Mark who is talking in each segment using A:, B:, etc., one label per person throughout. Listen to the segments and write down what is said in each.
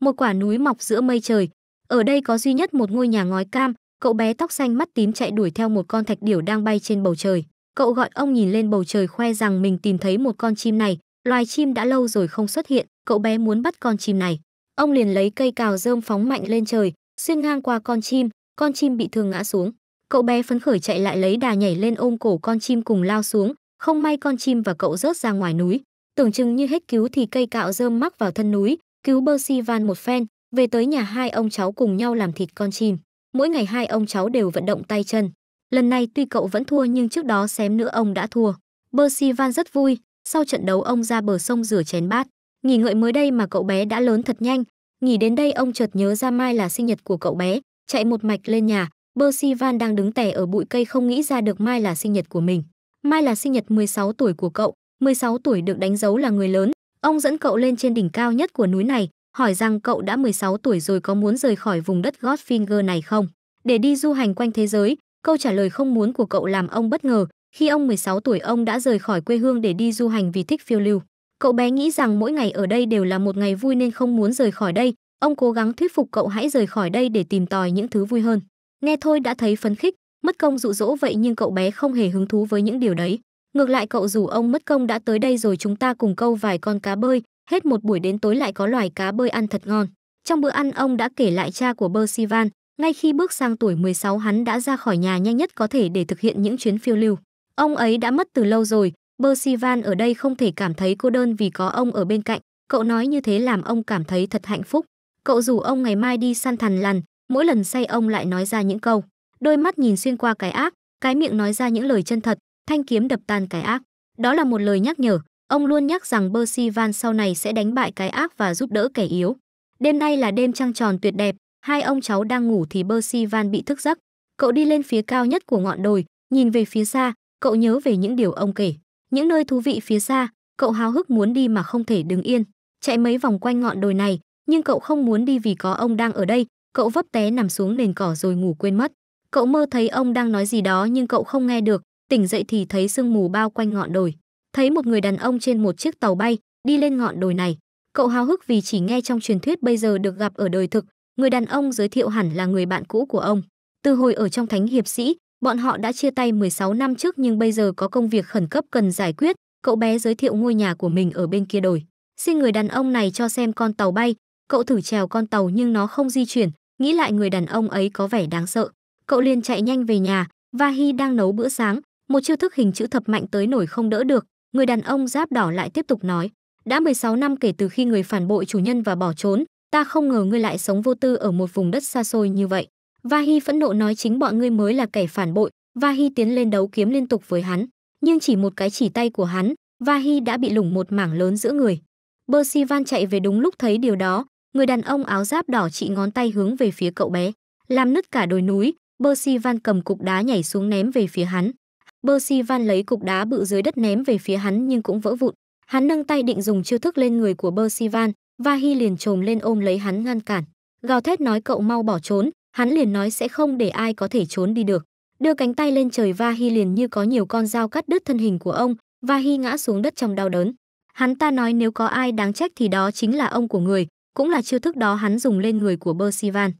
A: Một quả núi mọc giữa mây trời, ở đây có duy nhất một ngôi nhà ngói cam, cậu bé tóc xanh mắt tím chạy đuổi theo một con thạch điểu đang bay trên bầu trời. Cậu gọi ông nhìn lên bầu trời khoe rằng mình tìm thấy một con chim này, loài chim đã lâu rồi không xuất hiện, cậu bé muốn bắt con chim này. Ông liền lấy cây cào rơm phóng mạnh lên trời, xuyên ngang qua con chim, con chim bị thương ngã xuống. Cậu bé phấn khởi chạy lại lấy đà nhảy lên ôm cổ con chim cùng lao xuống, không may con chim và cậu rớt ra ngoài núi, tưởng chừng như hết cứu thì cây cạo rơm mắc vào thân núi, cứu Percy Van một phen, về tới nhà hai ông cháu cùng nhau làm thịt con chim. Mỗi ngày hai ông cháu đều vận động tay chân. Lần này tuy cậu vẫn thua nhưng trước đó xém nữa ông đã thua. Percy Van rất vui, sau trận đấu ông ra bờ sông rửa chén bát. Nghỉ ngợi mới đây mà cậu bé đã lớn thật nhanh. Nghỉ đến đây ông chợt nhớ ra mai là sinh nhật của cậu bé, chạy một mạch lên nhà. Percy Van đang đứng tè ở bụi cây không nghĩ ra được mai là sinh nhật của mình. Mai là sinh nhật 16 tuổi của cậu, 16 tuổi được đánh dấu là người lớn. Ông dẫn cậu lên trên đỉnh cao nhất của núi này, hỏi rằng cậu đã 16 tuổi rồi có muốn rời khỏi vùng đất Godfinger này không? Để đi du hành quanh thế giới, câu trả lời không muốn của cậu làm ông bất ngờ. Khi ông 16 tuổi ông đã rời khỏi quê hương để đi du hành vì thích phiêu lưu. Cậu bé nghĩ rằng mỗi ngày ở đây đều là một ngày vui nên không muốn rời khỏi đây. Ông cố gắng thuyết phục cậu hãy rời khỏi đây để tìm tòi những thứ vui hơn. Nghe thôi đã thấy phấn khích, Mất công dụ dỗ vậy nhưng cậu bé không hề hứng thú với những điều đấy. Ngược lại cậu rủ ông mất công đã tới đây rồi chúng ta cùng câu vài con cá bơi, hết một buổi đến tối lại có loài cá bơi ăn thật ngon. Trong bữa ăn ông đã kể lại cha của Percival, ngay khi bước sang tuổi 16 hắn đã ra khỏi nhà nhanh nhất có thể để thực hiện những chuyến phiêu lưu. Ông ấy đã mất từ lâu rồi, Percival ở đây không thể cảm thấy cô đơn vì có ông ở bên cạnh, cậu nói như thế làm ông cảm thấy thật hạnh phúc. Cậu rủ ông ngày mai đi săn thằn lằn, mỗi lần say ông lại nói ra những câu đôi mắt nhìn xuyên qua cái ác, cái miệng nói ra những lời chân thật, thanh kiếm đập tan cái ác. Đó là một lời nhắc nhở, ông luôn nhắc rằng Percival sau này sẽ đánh bại cái ác và giúp đỡ kẻ yếu. Đêm nay là đêm trăng tròn tuyệt đẹp, hai ông cháu đang ngủ thì Percival bị thức giấc. Cậu đi lên phía cao nhất của ngọn đồi, nhìn về phía xa, cậu nhớ về những điều ông kể, những nơi thú vị phía xa, cậu háo hức muốn đi mà không thể đứng yên, chạy mấy vòng quanh ngọn đồi này, nhưng cậu không muốn đi vì có ông đang ở đây, cậu vấp té nằm xuống nền cỏ rồi ngủ quên mất. Cậu mơ thấy ông đang nói gì đó nhưng cậu không nghe được, tỉnh dậy thì thấy sương mù bao quanh ngọn đồi. Thấy một người đàn ông trên một chiếc tàu bay, đi lên ngọn đồi này. Cậu háo hức vì chỉ nghe trong truyền thuyết bây giờ được gặp ở đời thực, người đàn ông giới thiệu hẳn là người bạn cũ của ông. Từ hồi ở trong Thánh Hiệp Sĩ, bọn họ đã chia tay 16 năm trước nhưng bây giờ có công việc khẩn cấp cần giải quyết, cậu bé giới thiệu ngôi nhà của mình ở bên kia đồi. Xin người đàn ông này cho xem con tàu bay, cậu thử trèo con tàu nhưng nó không di chuyển, nghĩ lại người đàn ông ấy có vẻ đáng sợ cậu liền chạy nhanh về nhà va đang nấu bữa sáng một chiêu thức hình chữ thập mạnh tới nổi không đỡ được người đàn ông giáp đỏ lại tiếp tục nói đã 16 năm kể từ khi người phản bội chủ nhân và bỏ trốn ta không ngờ ngươi lại sống vô tư ở một vùng đất xa xôi như vậy va phẫn nộ nói chính bọn ngươi mới là kẻ phản bội va tiến lên đấu kiếm liên tục với hắn nhưng chỉ một cái chỉ tay của hắn va đã bị lủng một mảng lớn giữa người bơ si van chạy về đúng lúc thấy điều đó người đàn ông áo giáp đỏ chỉ ngón tay hướng về phía cậu bé làm nứt cả đồi núi Bersivan cầm cục đá nhảy xuống ném về phía hắn. Bersivan lấy cục đá bự dưới đất ném về phía hắn nhưng cũng vỡ vụn. Hắn nâng tay định dùng chiêu thức lên người của Bersivan, Van, Vahi liền trồm lên ôm lấy hắn ngăn cản. Gào thét nói cậu mau bỏ trốn, hắn liền nói sẽ không để ai có thể trốn đi được. Đưa cánh tay lên trời Vahi liền như có nhiều con dao cắt đứt thân hình của ông, Vahi ngã xuống đất trong đau đớn. Hắn ta nói nếu có ai đáng trách thì đó chính là ông của người, cũng là chiêu thức đó hắn dùng lên người của Bersivan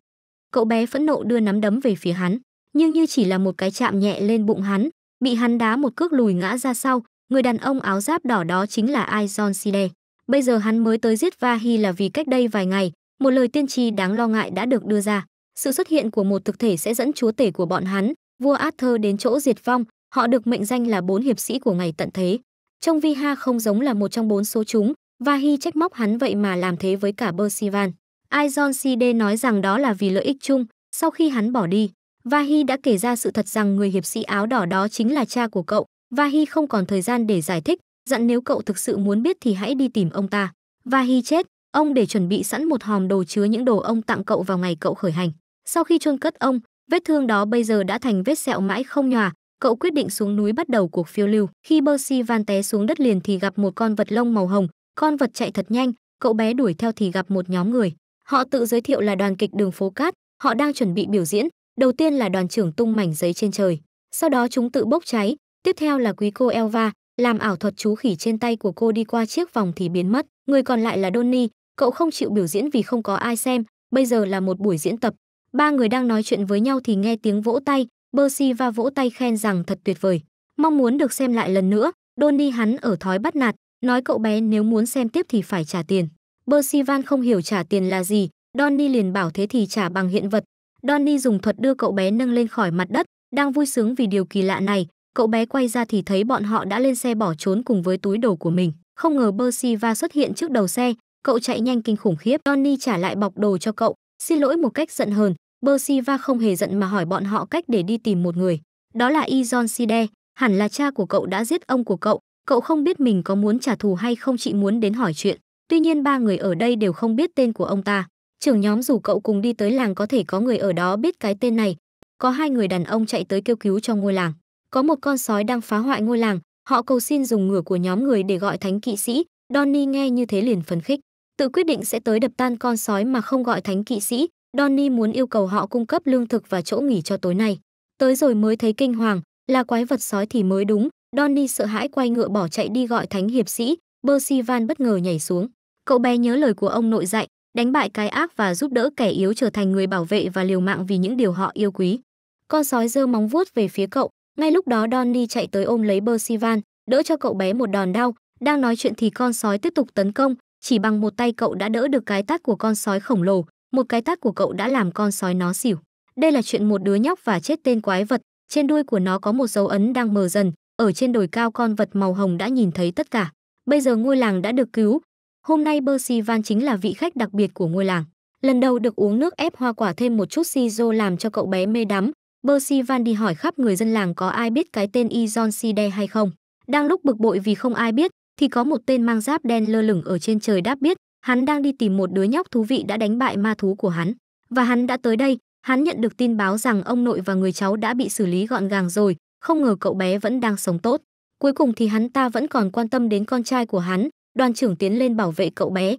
A: cậu bé phẫn nộ đưa nắm đấm về phía hắn nhưng như chỉ là một cái chạm nhẹ lên bụng hắn bị hắn đá một cước lùi ngã ra sau người đàn ông áo giáp đỏ đó chính là ai john side bây giờ hắn mới tới giết vahi là vì cách đây vài ngày một lời tiên tri đáng lo ngại đã được đưa ra sự xuất hiện của một thực thể sẽ dẫn chúa tể của bọn hắn vua arthur đến chỗ diệt vong họ được mệnh danh là bốn hiệp sĩ của ngày tận thế trông Viha không giống là một trong bốn số chúng và trách móc hắn vậy mà làm thế với cả Percival. Aion Side nói rằng đó là vì lợi ích chung. Sau khi hắn bỏ đi, Vahi đã kể ra sự thật rằng người hiệp sĩ áo đỏ đó chính là cha của cậu. Vahi không còn thời gian để giải thích, dặn nếu cậu thực sự muốn biết thì hãy đi tìm ông ta. Vahi chết, ông để chuẩn bị sẵn một hòm đồ chứa những đồ ông tặng cậu vào ngày cậu khởi hành. Sau khi chôn cất ông, vết thương đó bây giờ đã thành vết sẹo mãi không nhòa, cậu quyết định xuống núi bắt đầu cuộc phiêu lưu. Khi Percy van té xuống đất liền thì gặp một con vật lông màu hồng, con vật chạy thật nhanh, cậu bé đuổi theo thì gặp một nhóm người. Họ tự giới thiệu là đoàn kịch Đường phố Cát, họ đang chuẩn bị biểu diễn, đầu tiên là đoàn trưởng tung mảnh giấy trên trời, sau đó chúng tự bốc cháy, tiếp theo là quý cô Elva, làm ảo thuật chú khỉ trên tay của cô đi qua chiếc vòng thì biến mất, người còn lại là Donny, cậu không chịu biểu diễn vì không có ai xem, bây giờ là một buổi diễn tập. Ba người đang nói chuyện với nhau thì nghe tiếng vỗ tay, Percy va vỗ tay khen rằng thật tuyệt vời. Mong muốn được xem lại lần nữa, Donny hắn ở thói bắt nạt, nói cậu bé nếu muốn xem tiếp thì phải trả tiền. Percival không hiểu trả tiền là gì, Donny liền bảo thế thì trả bằng hiện vật. Donny dùng thuật đưa cậu bé nâng lên khỏi mặt đất, đang vui sướng vì điều kỳ lạ này, cậu bé quay ra thì thấy bọn họ đã lên xe bỏ trốn cùng với túi đồ của mình. Không ngờ Percival xuất hiện trước đầu xe, cậu chạy nhanh kinh khủng khiếp. Donny trả lại bọc đồ cho cậu, xin lỗi một cách giận hờn. Percival không hề giận mà hỏi bọn họ cách để đi tìm một người. Đó là Ijon Side, hẳn là cha của cậu đã giết ông của cậu. Cậu không biết mình có muốn trả thù hay không chị muốn đến hỏi chuyện. Tuy nhiên ba người ở đây đều không biết tên của ông ta. Trưởng nhóm dù cậu cùng đi tới làng có thể có người ở đó biết cái tên này. Có hai người đàn ông chạy tới kêu cứu cho ngôi làng. Có một con sói đang phá hoại ngôi làng, họ cầu xin dùng ngửa của nhóm người để gọi thánh kỵ sĩ. Donny nghe như thế liền phấn khích, tự quyết định sẽ tới đập tan con sói mà không gọi thánh kỵ sĩ. Donny muốn yêu cầu họ cung cấp lương thực và chỗ nghỉ cho tối nay. Tới rồi mới thấy kinh hoàng, là quái vật sói thì mới đúng. Donny sợ hãi quay ngựa bỏ chạy đi gọi thánh hiệp sĩ, bersivan bất ngờ nhảy xuống. Cậu bé nhớ lời của ông nội dạy, đánh bại cái ác và giúp đỡ kẻ yếu trở thành người bảo vệ và liều mạng vì những điều họ yêu quý. Con sói giơ móng vuốt về phía cậu, ngay lúc đó Donny chạy tới ôm lấy Percival, đỡ cho cậu bé một đòn đau. Đang nói chuyện thì con sói tiếp tục tấn công, chỉ bằng một tay cậu đã đỡ được cái tát của con sói khổng lồ, một cái tát của cậu đã làm con sói nó xỉu. Đây là chuyện một đứa nhóc và chết tên quái vật, trên đuôi của nó có một dấu ấn đang mờ dần, ở trên đồi cao con vật màu hồng đã nhìn thấy tất cả. Bây giờ ngôi làng đã được cứu, Hôm nay Percival chính là vị khách đặc biệt của ngôi làng. Lần đầu được uống nước ép hoa quả thêm một chút siro làm cho cậu bé mê đắm, Percival đi hỏi khắp người dân làng có ai biết cái tên Ijon Side hay không. Đang lúc bực bội vì không ai biết, thì có một tên mang giáp đen lơ lửng ở trên trời đáp biết, hắn đang đi tìm một đứa nhóc thú vị đã đánh bại ma thú của hắn. Và hắn đã tới đây, hắn nhận được tin báo rằng ông nội và người cháu đã bị xử lý gọn gàng rồi, không ngờ cậu bé vẫn đang sống tốt. Cuối cùng thì hắn ta vẫn còn quan tâm đến con trai của hắn, đoàn trưởng tiến lên bảo vệ cậu bé.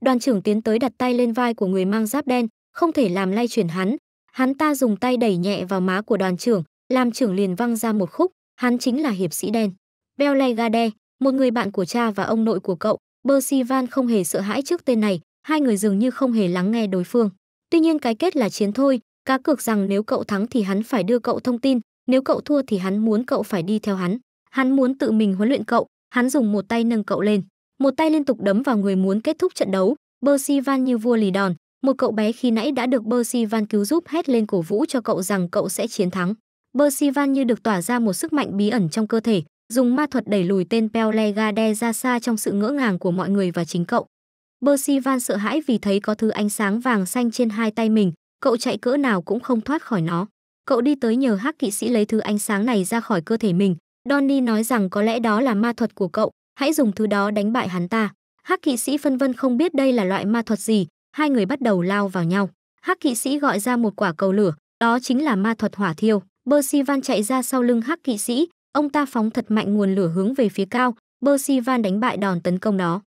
A: Đoàn trưởng tiến tới đặt tay lên vai của người mang giáp đen, không thể làm lay chuyển hắn. Hắn ta dùng tay đẩy nhẹ vào má của đoàn trưởng, làm trưởng liền văng ra một khúc, hắn chính là hiệp sĩ đen. Belle Gade, một người bạn của cha và ông nội của cậu, Percival không hề sợ hãi trước tên này, hai người dường như không hề lắng nghe đối phương. Tuy nhiên cái kết là chiến thôi, cá cược rằng nếu cậu thắng thì hắn phải đưa cậu thông tin, nếu cậu thua thì hắn muốn cậu phải đi theo hắn. Hắn muốn tự mình huấn luyện cậu, Hắn dùng một tay nâng cậu lên, một tay liên tục đấm vào người muốn kết thúc trận đấu, Percy Van như vua lì đòn, một cậu bé khi nãy đã được Percy Van cứu giúp hét lên cổ vũ cho cậu rằng cậu sẽ chiến thắng. Percy Van như được tỏa ra một sức mạnh bí ẩn trong cơ thể, dùng ma thuật đẩy lùi tên Pellegade ra xa trong sự ngỡ ngàng của mọi người và chính cậu. Percy Van sợ hãi vì thấy có thứ ánh sáng vàng xanh trên hai tay mình, cậu chạy cỡ nào cũng không thoát khỏi nó. Cậu đi tới nhờ hắc kỵ sĩ lấy thứ ánh sáng này ra khỏi cơ thể mình, Donnie nói rằng có lẽ đó là ma thuật của cậu, hãy dùng thứ đó đánh bại hắn ta. Hắc kỵ sĩ phân vân không biết đây là loại ma thuật gì, hai người bắt đầu lao vào nhau. Hắc kỵ sĩ gọi ra một quả cầu lửa, đó chính là ma thuật hỏa thiêu. Percival chạy ra sau lưng Hắc kỵ sĩ, ông ta phóng thật mạnh nguồn lửa hướng về phía cao, Percival đánh bại đòn tấn công đó.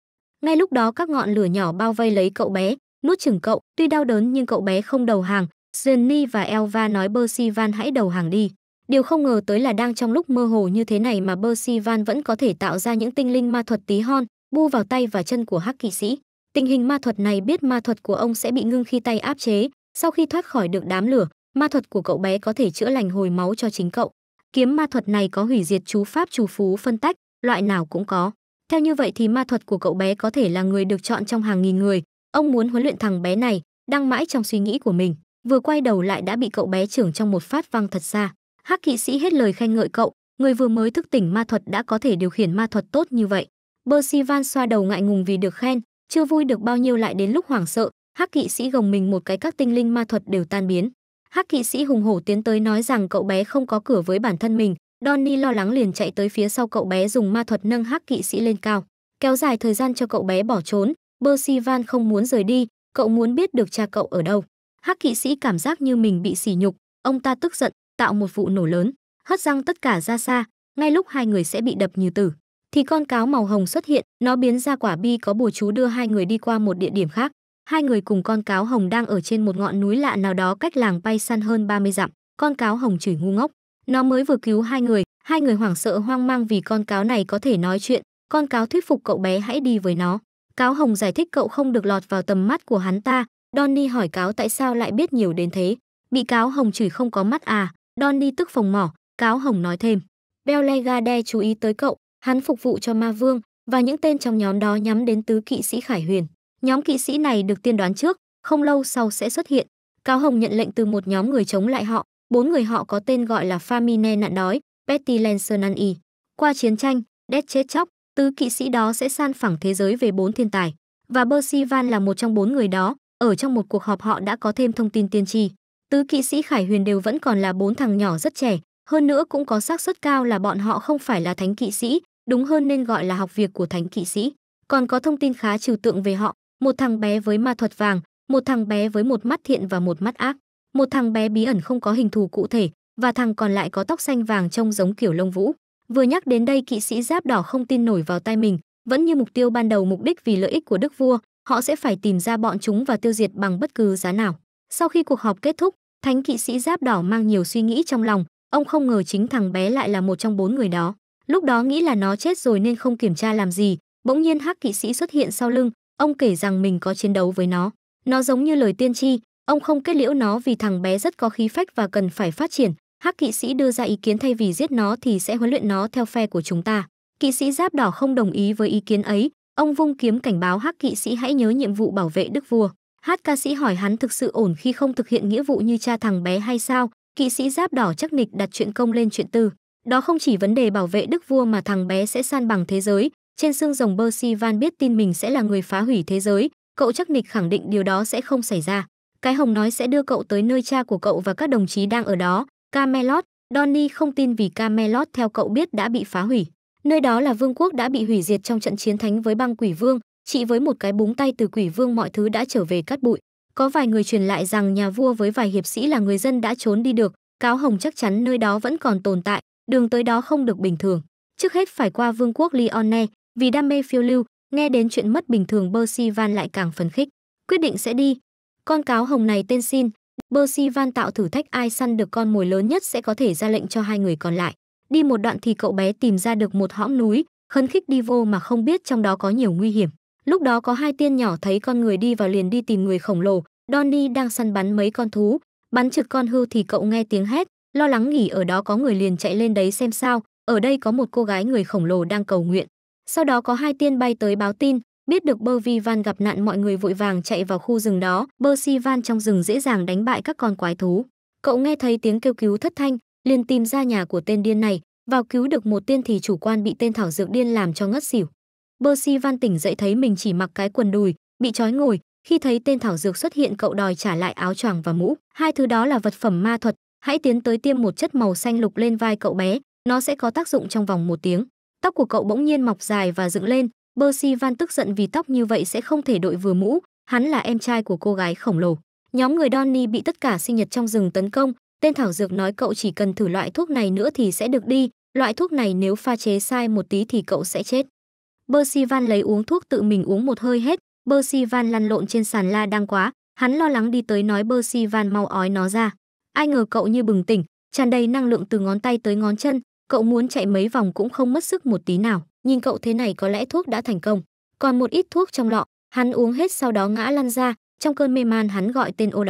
A: Ngay lúc đó các ngọn lửa nhỏ bao vây lấy cậu bé, nuốt chửng cậu, tuy đau đớn nhưng cậu bé không đầu hàng. Jenny và Elva nói Percival hãy đầu hàng đi. Điều không ngờ tới là đang trong lúc mơ hồ như thế này mà Percival vẫn có thể tạo ra những tinh linh ma thuật tí hon, bu vào tay và chân của hắc kỵ sĩ. Tình hình ma thuật này biết ma thuật của ông sẽ bị ngưng khi tay áp chế, sau khi thoát khỏi được đám lửa, ma thuật của cậu bé có thể chữa lành hồi máu cho chính cậu. Kiếm ma thuật này có hủy diệt chú pháp chú phú phân tách, loại nào cũng có. Theo như vậy thì ma thuật của cậu bé có thể là người được chọn trong hàng nghìn người. Ông muốn huấn luyện thằng bé này, đang mãi trong suy nghĩ của mình, vừa quay đầu lại đã bị cậu bé trưởng trong một phát văng thật xa. Hắc kỵ sĩ hết lời khen ngợi cậu, người vừa mới thức tỉnh ma thuật đã có thể điều khiển ma thuật tốt như vậy. Percival xoa đầu ngại ngùng vì được khen, chưa vui được bao nhiêu lại đến lúc hoảng sợ, Hắc kỵ sĩ gồng mình một cái các tinh linh ma thuật đều tan biến. Hắc kỵ sĩ hùng hổ tiến tới nói rằng cậu bé không có cửa với bản thân mình, Donny lo lắng liền chạy tới phía sau cậu bé dùng ma thuật nâng Hắc kỵ sĩ lên cao, kéo dài thời gian cho cậu bé bỏ trốn. Percival không muốn rời đi, cậu muốn biết được cha cậu ở đâu. Hắc kỵ sĩ cảm giác như mình bị sỉ nhục, ông ta tức giận, tạo một vụ nổ lớn, hất răng tất cả ra xa, ngay lúc hai người sẽ bị đập như tử, thì con cáo màu hồng xuất hiện, nó biến ra quả bi có bùa chú đưa hai người đi qua một địa điểm khác. Hai người cùng con cáo hồng đang ở trên một ngọn núi lạ nào đó cách làng bay săn hơn 30 dặm, con cáo hồng chửi ngu ngốc. Nó mới vừa cứu hai người, hai người hoảng sợ hoang mang vì con cáo này có thể nói chuyện, con cáo thuyết phục cậu bé hãy đi với nó. Cáo hồng giải thích cậu không được lọt vào tầm mắt của hắn ta, Donny hỏi cáo tại sao lại biết nhiều đến thế. Bị cáo hồng chửi không có mắt à, Don đi tức phòng mỏ, Cáo Hồng nói thêm. Bellegade chú ý tới cậu, hắn phục vụ cho ma vương và những tên trong nhóm đó nhắm đến tứ kỵ sĩ Khải Huyền. Nhóm kỵ sĩ này được tiên đoán trước, không lâu sau sẽ xuất hiện. Cáo Hồng nhận lệnh từ một nhóm người chống lại họ, bốn người họ có tên gọi là Famine nạn đói, Pestilence nan y. Qua chiến tranh, Death chết chóc, tứ kỵ sĩ đó sẽ san phẳng thế giới về bốn thiên tài. Và Percival là một trong bốn người đó, ở trong một cuộc họp họ đã có thêm thông tin tiên tri tứ kỵ sĩ Khải Huyền đều vẫn còn là bốn thằng nhỏ rất trẻ, hơn nữa cũng có xác suất cao là bọn họ không phải là thánh kỵ sĩ, đúng hơn nên gọi là học việc của thánh kỵ sĩ. Còn có thông tin khá trừu tượng về họ, một thằng bé với ma thuật vàng, một thằng bé với một mắt thiện và một mắt ác, một thằng bé bí ẩn không có hình thù cụ thể và thằng còn lại có tóc xanh vàng trông giống kiểu lông vũ. Vừa nhắc đến đây kỵ sĩ giáp đỏ không tin nổi vào tai mình, vẫn như mục tiêu ban đầu mục đích vì lợi ích của đức vua, họ sẽ phải tìm ra bọn chúng và tiêu diệt bằng bất cứ giá nào. Sau khi cuộc họp kết thúc, Thánh kỵ sĩ giáp đỏ mang nhiều suy nghĩ trong lòng, ông không ngờ chính thằng bé lại là một trong bốn người đó. Lúc đó nghĩ là nó chết rồi nên không kiểm tra làm gì, bỗng nhiên hắc kỵ sĩ xuất hiện sau lưng, ông kể rằng mình có chiến đấu với nó. Nó giống như lời tiên tri, ông không kết liễu nó vì thằng bé rất có khí phách và cần phải phát triển. Hắc kỵ sĩ đưa ra ý kiến thay vì giết nó thì sẽ huấn luyện nó theo phe của chúng ta. Kỵ sĩ giáp đỏ không đồng ý với ý kiến ấy, ông vung kiếm cảnh báo hắc kỵ sĩ hãy nhớ nhiệm vụ bảo vệ đức vua Hát ca sĩ hỏi hắn thực sự ổn khi không thực hiện nghĩa vụ như cha thằng bé hay sao? Kỵ sĩ giáp đỏ chắc nịch đặt chuyện công lên chuyện tư. Đó không chỉ vấn đề bảo vệ đức vua mà thằng bé sẽ san bằng thế giới. Trên xương rồng Percy Van biết tin mình sẽ là người phá hủy thế giới. Cậu chắc nịch khẳng định điều đó sẽ không xảy ra. Cái hồng nói sẽ đưa cậu tới nơi cha của cậu và các đồng chí đang ở đó. Camelot, Donny không tin vì Camelot theo cậu biết đã bị phá hủy. Nơi đó là vương quốc đã bị hủy diệt trong trận chiến thánh với băng quỷ vương, chị với một cái búng tay từ quỷ vương mọi thứ đã trở về cát bụi. Có vài người truyền lại rằng nhà vua với vài hiệp sĩ là người dân đã trốn đi được, cáo hồng chắc chắn nơi đó vẫn còn tồn tại, đường tới đó không được bình thường. Trước hết phải qua vương quốc Lyonne, vì đam mê phiêu lưu, nghe đến chuyện mất bình thường Percival lại càng phấn khích, quyết định sẽ đi. Con cáo hồng này tên Sin, Percival tạo thử thách ai săn được con mồi lớn nhất sẽ có thể ra lệnh cho hai người còn lại. Đi một đoạn thì cậu bé tìm ra được một hõm núi, khấn khích đi vô mà không biết trong đó có nhiều nguy hiểm. Lúc đó có hai tiên nhỏ thấy con người đi vào liền đi tìm người khổng lồ, Donny đang săn bắn mấy con thú, bắn trực con hưu thì cậu nghe tiếng hét, lo lắng nghỉ ở đó có người liền chạy lên đấy xem sao, ở đây có một cô gái người khổng lồ đang cầu nguyện. Sau đó có hai tiên bay tới báo tin, biết được Bơ Vi Van gặp nạn mọi người vội vàng chạy vào khu rừng đó, Bơ Si Van trong rừng dễ dàng đánh bại các con quái thú. Cậu nghe thấy tiếng kêu cứu thất thanh, liền tìm ra nhà của tên điên này, vào cứu được một tiên thì chủ quan bị tên thảo dược điên làm cho ngất xỉu. Percy Van tỉnh dậy thấy mình chỉ mặc cái quần đùi, bị trói ngồi, khi thấy tên thảo dược xuất hiện cậu đòi trả lại áo choàng và mũ, hai thứ đó là vật phẩm ma thuật, hãy tiến tới tiêm một chất màu xanh lục lên vai cậu bé, nó sẽ có tác dụng trong vòng một tiếng. Tóc của cậu bỗng nhiên mọc dài và dựng lên, Percy Van tức giận vì tóc như vậy sẽ không thể đội vừa mũ, hắn là em trai của cô gái khổng lồ. Nhóm người Donny bị tất cả sinh nhật trong rừng tấn công, tên thảo dược nói cậu chỉ cần thử loại thuốc này nữa thì sẽ được đi, loại thuốc này nếu pha chế sai một tí thì cậu sẽ chết. Percival lấy uống thuốc tự mình uống một hơi hết, Percival lăn lộn trên sàn la đang quá, hắn lo lắng đi tới nói Percival mau ói nó ra. Ai ngờ cậu như bừng tỉnh, tràn đầy năng lượng từ ngón tay tới ngón chân, cậu muốn chạy mấy vòng cũng không mất sức một tí nào, nhìn cậu thế này có lẽ thuốc đã thành công. Còn một ít thuốc trong lọ, hắn uống hết sau đó ngã lăn ra, trong cơn mê man hắn gọi tên ô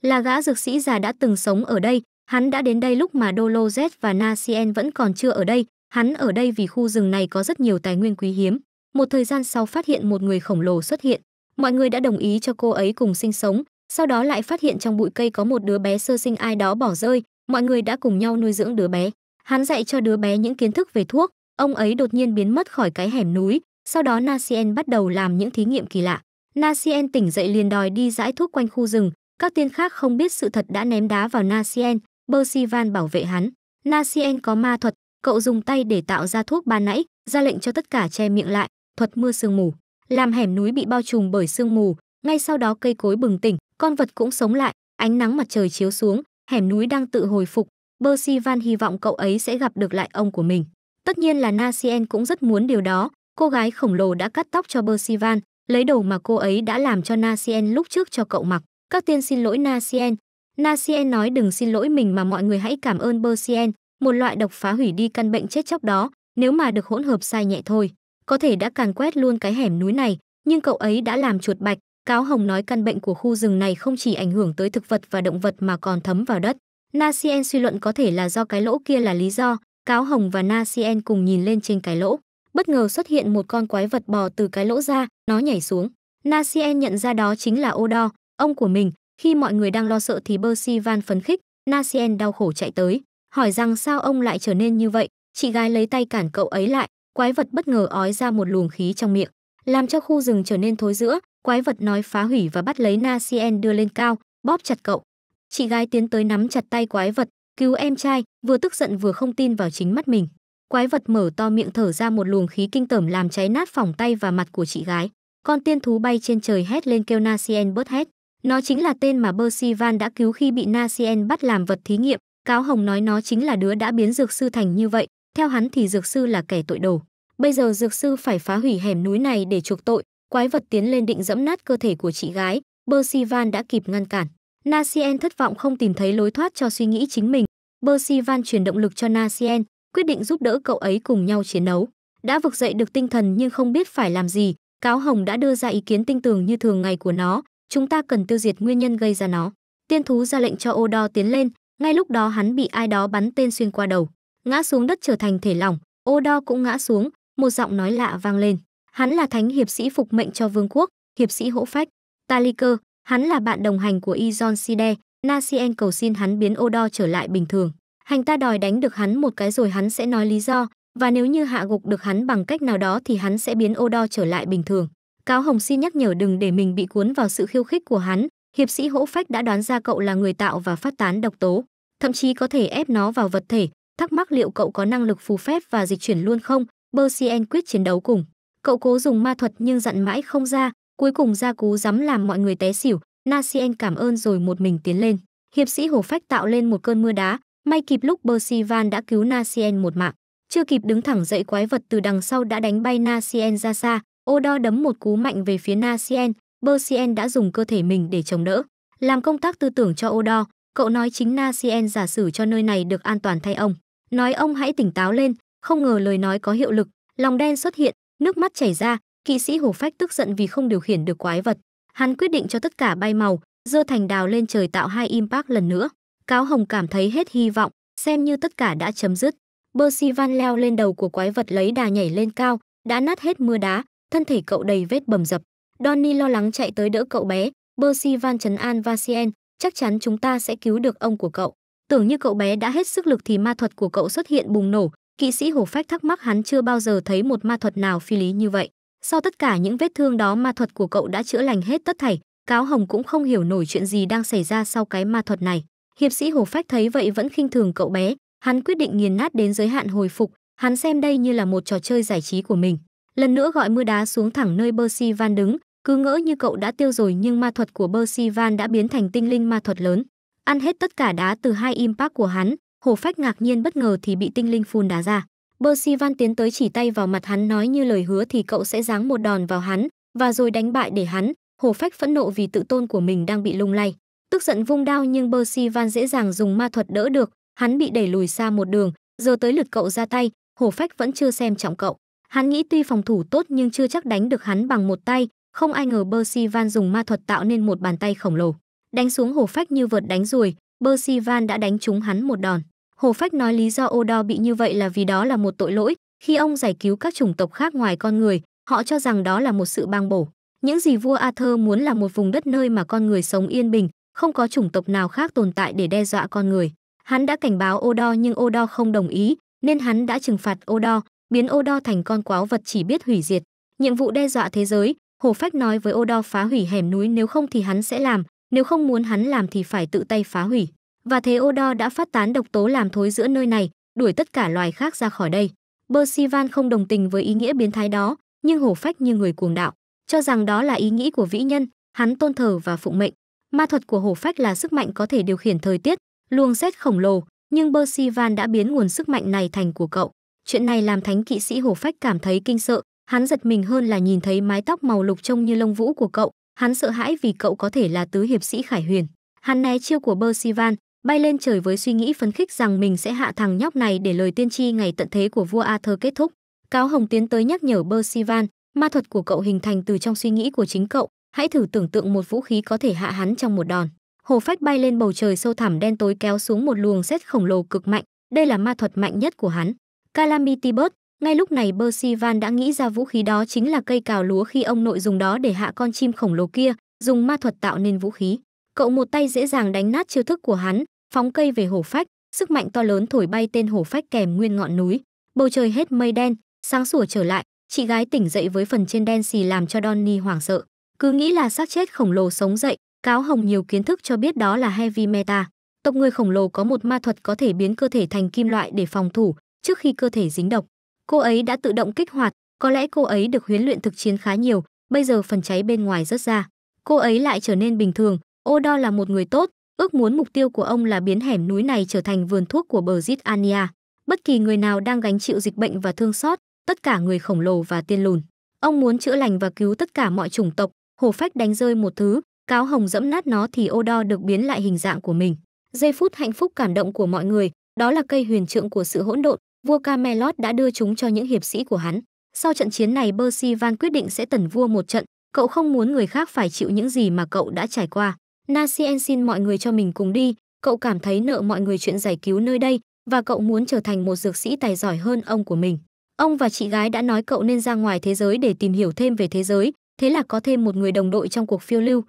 A: Là gã dược sĩ già đã từng sống ở đây, hắn đã đến đây lúc mà Dolores và Nacien vẫn còn chưa ở đây, Hắn ở đây vì khu rừng này có rất nhiều tài nguyên quý hiếm. Một thời gian sau phát hiện một người khổng lồ xuất hiện. Mọi người đã đồng ý cho cô ấy cùng sinh sống, sau đó lại phát hiện trong bụi cây có một đứa bé sơ sinh ai đó bỏ rơi, mọi người đã cùng nhau nuôi dưỡng đứa bé. Hắn dạy cho đứa bé những kiến thức về thuốc, ông ấy đột nhiên biến mất khỏi cái hẻm núi, sau đó Nacien bắt đầu làm những thí nghiệm kỳ lạ. Nacien tỉnh dậy liền đòi đi dãi thuốc quanh khu rừng, các tiên khác không biết sự thật đã ném đá vào Nacien, Bersivan bảo vệ hắn. Nacien có ma thuật, cậu dùng tay để tạo ra thuốc ban nãy ra lệnh cho tất cả che miệng lại thuật mưa sương mù làm hẻm núi bị bao trùm bởi sương mù ngay sau đó cây cối bừng tỉnh con vật cũng sống lại ánh nắng mặt trời chiếu xuống hẻm núi đang tự hồi phục percy van hy vọng cậu ấy sẽ gặp được lại ông của mình tất nhiên là nacien cũng rất muốn điều đó cô gái khổng lồ đã cắt tóc cho percy van lấy đầu mà cô ấy đã làm cho nacien lúc trước cho cậu mặc các tiên xin lỗi nacien nacien nói đừng xin lỗi mình mà mọi người hãy cảm ơn percien một loại độc phá hủy đi căn bệnh chết chóc đó, nếu mà được hỗn hợp sai nhẹ thôi, có thể đã càn quét luôn cái hẻm núi này, nhưng cậu ấy đã làm chuột bạch, cáo hồng nói căn bệnh của khu rừng này không chỉ ảnh hưởng tới thực vật và động vật mà còn thấm vào đất. Nacien suy luận có thể là do cái lỗ kia là lý do, cáo hồng và Nacien cùng nhìn lên trên cái lỗ. Bất ngờ xuất hiện một con quái vật bò từ cái lỗ ra, nó nhảy xuống. Nacien nhận ra đó chính là Odo, ông của mình. Khi mọi người đang lo sợ thì Percy van phấn khích, Nacien đau khổ chạy tới hỏi rằng sao ông lại trở nên như vậy, chị gái lấy tay cản cậu ấy lại, quái vật bất ngờ ói ra một luồng khí trong miệng, làm cho khu rừng trở nên thối rữa, quái vật nói phá hủy và bắt lấy Nacien đưa lên cao, bóp chặt cậu. Chị gái tiến tới nắm chặt tay quái vật, cứu em trai, vừa tức giận vừa không tin vào chính mắt mình. Quái vật mở to miệng thở ra một luồng khí kinh tởm làm cháy nát phòng tay và mặt của chị gái. Con tiên thú bay trên trời hét lên kêu Nacien bớt hét. Nó chính là tên mà bersivan đã cứu khi bị Nacien bắt làm vật thí nghiệm, Cáo Hồng nói nó chính là đứa đã biến dược sư thành như vậy, theo hắn thì dược sư là kẻ tội đồ. Bây giờ dược sư phải phá hủy hẻm núi này để chuộc tội, quái vật tiến lên định dẫm nát cơ thể của chị gái, Percival đã kịp ngăn cản. Nacien thất vọng không tìm thấy lối thoát cho suy nghĩ chính mình. Percival truyền động lực cho Nacien, quyết định giúp đỡ cậu ấy cùng nhau chiến đấu. Đã vực dậy được tinh thần nhưng không biết phải làm gì, Cáo Hồng đã đưa ra ý kiến tinh tường như thường ngày của nó, chúng ta cần tiêu diệt nguyên nhân gây ra nó. Tiên thú ra lệnh cho Odo tiến lên, ngay lúc đó hắn bị ai đó bắn tên xuyên qua đầu, ngã xuống đất trở thành thể lỏng, ô đo cũng ngã xuống, một giọng nói lạ vang lên. Hắn là thánh hiệp sĩ phục mệnh cho vương quốc, hiệp sĩ hỗ phách. Taliker, hắn là bạn đồng hành của Ijon Side, Nasien cầu xin hắn biến ô đo trở lại bình thường. Hành ta đòi đánh được hắn một cái rồi hắn sẽ nói lý do, và nếu như hạ gục được hắn bằng cách nào đó thì hắn sẽ biến ô đo trở lại bình thường. Cáo Hồng xin nhắc nhở đừng để mình bị cuốn vào sự khiêu khích của hắn, hiệp sĩ hỗ phách đã đoán ra cậu là người tạo và phát tán độc tố, thậm chí có thể ép nó vào vật thể, thắc mắc liệu cậu có năng lực phù phép và dịch chuyển luôn không, Bersien quyết chiến đấu cùng. Cậu cố dùng ma thuật nhưng dặn mãi không ra, cuối cùng ra cú dám làm mọi người té xỉu, Nasien cảm ơn rồi một mình tiến lên. Hiệp sĩ hổ phách tạo lên một cơn mưa đá, may kịp lúc Bersivan đã cứu Nasien một mạng. Chưa kịp đứng thẳng dậy quái vật từ đằng sau đã đánh bay Nasien ra xa, Odo đấm một cú mạnh về phía Nasien, Bersien đã dùng cơ thể mình để chống đỡ, làm công tác tư tưởng cho Odo. Cậu nói chính Nacien giả sử cho nơi này được an toàn thay ông. Nói ông hãy tỉnh táo lên, không ngờ lời nói có hiệu lực, lòng đen xuất hiện, nước mắt chảy ra, kỵ sĩ Hồ Phách tức giận vì không điều khiển được quái vật. Hắn quyết định cho tất cả bay màu, dơ thành đào lên trời tạo hai impact lần nữa. Cáo Hồng cảm thấy hết hy vọng, xem như tất cả đã chấm dứt. Percy Van leo lên đầu của quái vật lấy đà nhảy lên cao, đã nát hết mưa đá, thân thể cậu đầy vết bầm dập. Donny lo lắng chạy tới đỡ cậu bé, Percy van trấn an Vasien, chắc chắn chúng ta sẽ cứu được ông của cậu. Tưởng như cậu bé đã hết sức lực thì ma thuật của cậu xuất hiện bùng nổ, kỵ sĩ hổ phách thắc mắc hắn chưa bao giờ thấy một ma thuật nào phi lý như vậy. Sau tất cả những vết thương đó ma thuật của cậu đã chữa lành hết tất thảy, cáo hồng cũng không hiểu nổi chuyện gì đang xảy ra sau cái ma thuật này. Hiệp sĩ hổ phách thấy vậy vẫn khinh thường cậu bé, hắn quyết định nghiền nát đến giới hạn hồi phục, hắn xem đây như là một trò chơi giải trí của mình. Lần nữa gọi mưa đá xuống thẳng nơi Percy Van đứng, cứ ngỡ như cậu đã tiêu rồi nhưng ma thuật của Percival đã biến thành tinh linh ma thuật lớn. Ăn hết tất cả đá từ hai impact của hắn, Hồ Phách ngạc nhiên bất ngờ thì bị tinh linh phun đá ra. Percival tiến tới chỉ tay vào mặt hắn nói như lời hứa thì cậu sẽ giáng một đòn vào hắn và rồi đánh bại để hắn. Hồ Phách phẫn nộ vì tự tôn của mình đang bị lung lay. Tức giận vung đao nhưng Percival dễ dàng dùng ma thuật đỡ được, hắn bị đẩy lùi xa một đường, giờ tới lượt cậu ra tay, Hồ Phách vẫn chưa xem trọng cậu. Hắn nghĩ tuy phòng thủ tốt nhưng chưa chắc đánh được hắn bằng một tay, không ai ngờ Percy dùng ma thuật tạo nên một bàn tay khổng lồ, đánh xuống Hồ Phách như vượt đánh ruồi, Percy đã đánh trúng hắn một đòn. Hồ Phách nói lý do Odo bị như vậy là vì đó là một tội lỗi, khi ông giải cứu các chủng tộc khác ngoài con người, họ cho rằng đó là một sự bang bổ. Những gì vua Arthur muốn là một vùng đất nơi mà con người sống yên bình, không có chủng tộc nào khác tồn tại để đe dọa con người. Hắn đã cảnh báo Odo nhưng Odo không đồng ý, nên hắn đã trừng phạt Odo, biến Odo thành con quáo vật chỉ biết hủy diệt. Nhiệm vụ đe dọa thế giới, Hồ Phách nói với Odo phá hủy hẻm núi nếu không thì hắn sẽ làm, nếu không muốn hắn làm thì phải tự tay phá hủy. Và thế Odo đã phát tán độc tố làm thối giữa nơi này, đuổi tất cả loài khác ra khỏi đây. Percival không đồng tình với ý nghĩa biến thái đó, nhưng Hồ Phách như người cuồng đạo, cho rằng đó là ý nghĩ của vĩ nhân, hắn tôn thờ và phụng mệnh. Ma thuật của Hồ Phách là sức mạnh có thể điều khiển thời tiết, luồng xét khổng lồ, nhưng Percival đã biến nguồn sức mạnh này thành của cậu. Chuyện này làm thánh kỵ sĩ Hồ Phách cảm thấy kinh sợ, Hắn giật mình hơn là nhìn thấy mái tóc màu lục trông như lông vũ của cậu, hắn sợ hãi vì cậu có thể là tứ hiệp sĩ Khải Huyền. Hắn né chiêu của Percival, bay lên trời với suy nghĩ phấn khích rằng mình sẽ hạ thằng nhóc này để lời tiên tri ngày tận thế của vua Arthur kết thúc. Cáo Hồng tiến tới nhắc nhở Percival, ma thuật của cậu hình thành từ trong suy nghĩ của chính cậu, hãy thử tưởng tượng một vũ khí có thể hạ hắn trong một đòn. Hồ phách bay lên bầu trời sâu thẳm đen tối kéo xuống một luồng xét khổng lồ cực mạnh, đây là ma thuật mạnh nhất của hắn. Calamity Bird, ngay lúc này Percival đã nghĩ ra vũ khí đó chính là cây cào lúa khi ông nội dùng đó để hạ con chim khổng lồ kia, dùng ma thuật tạo nên vũ khí. Cậu một tay dễ dàng đánh nát chiêu thức của hắn, phóng cây về hổ phách, sức mạnh to lớn thổi bay tên hổ phách kèm nguyên ngọn núi. Bầu trời hết mây đen, sáng sủa trở lại, chị gái tỉnh dậy với phần trên đen xì làm cho Donny hoảng sợ. Cứ nghĩ là xác chết khổng lồ sống dậy, cáo hồng nhiều kiến thức cho biết đó là heavy meta. Tộc người khổng lồ có một ma thuật có thể biến cơ thể thành kim loại để phòng thủ trước khi cơ thể dính độc. Cô ấy đã tự động kích hoạt, có lẽ cô ấy được huấn luyện thực chiến khá nhiều, bây giờ phần cháy bên ngoài rất ra. Cô ấy lại trở nên bình thường, Odo là một người tốt, ước muốn mục tiêu của ông là biến hẻm núi này trở thành vườn thuốc của bờ Ania. Bất kỳ người nào đang gánh chịu dịch bệnh và thương xót, tất cả người khổng lồ và tiên lùn. Ông muốn chữa lành và cứu tất cả mọi chủng tộc, hổ phách đánh rơi một thứ, cáo hồng dẫm nát nó thì Odo được biến lại hình dạng của mình. Giây phút hạnh phúc cảm động của mọi người, đó là cây huyền trượng của sự hỗn độn, vua Camelot đã đưa chúng cho những hiệp sĩ của hắn. Sau trận chiến này Percy Van quyết định sẽ tẩn vua một trận, cậu không muốn người khác phải chịu những gì mà cậu đã trải qua. Nacien xin mọi người cho mình cùng đi, cậu cảm thấy nợ mọi người chuyện giải cứu nơi đây và cậu muốn trở thành một dược sĩ tài giỏi hơn ông của mình. Ông và chị gái đã nói cậu nên ra ngoài thế giới để tìm hiểu thêm về thế giới, thế là có thêm một người đồng đội trong cuộc phiêu lưu.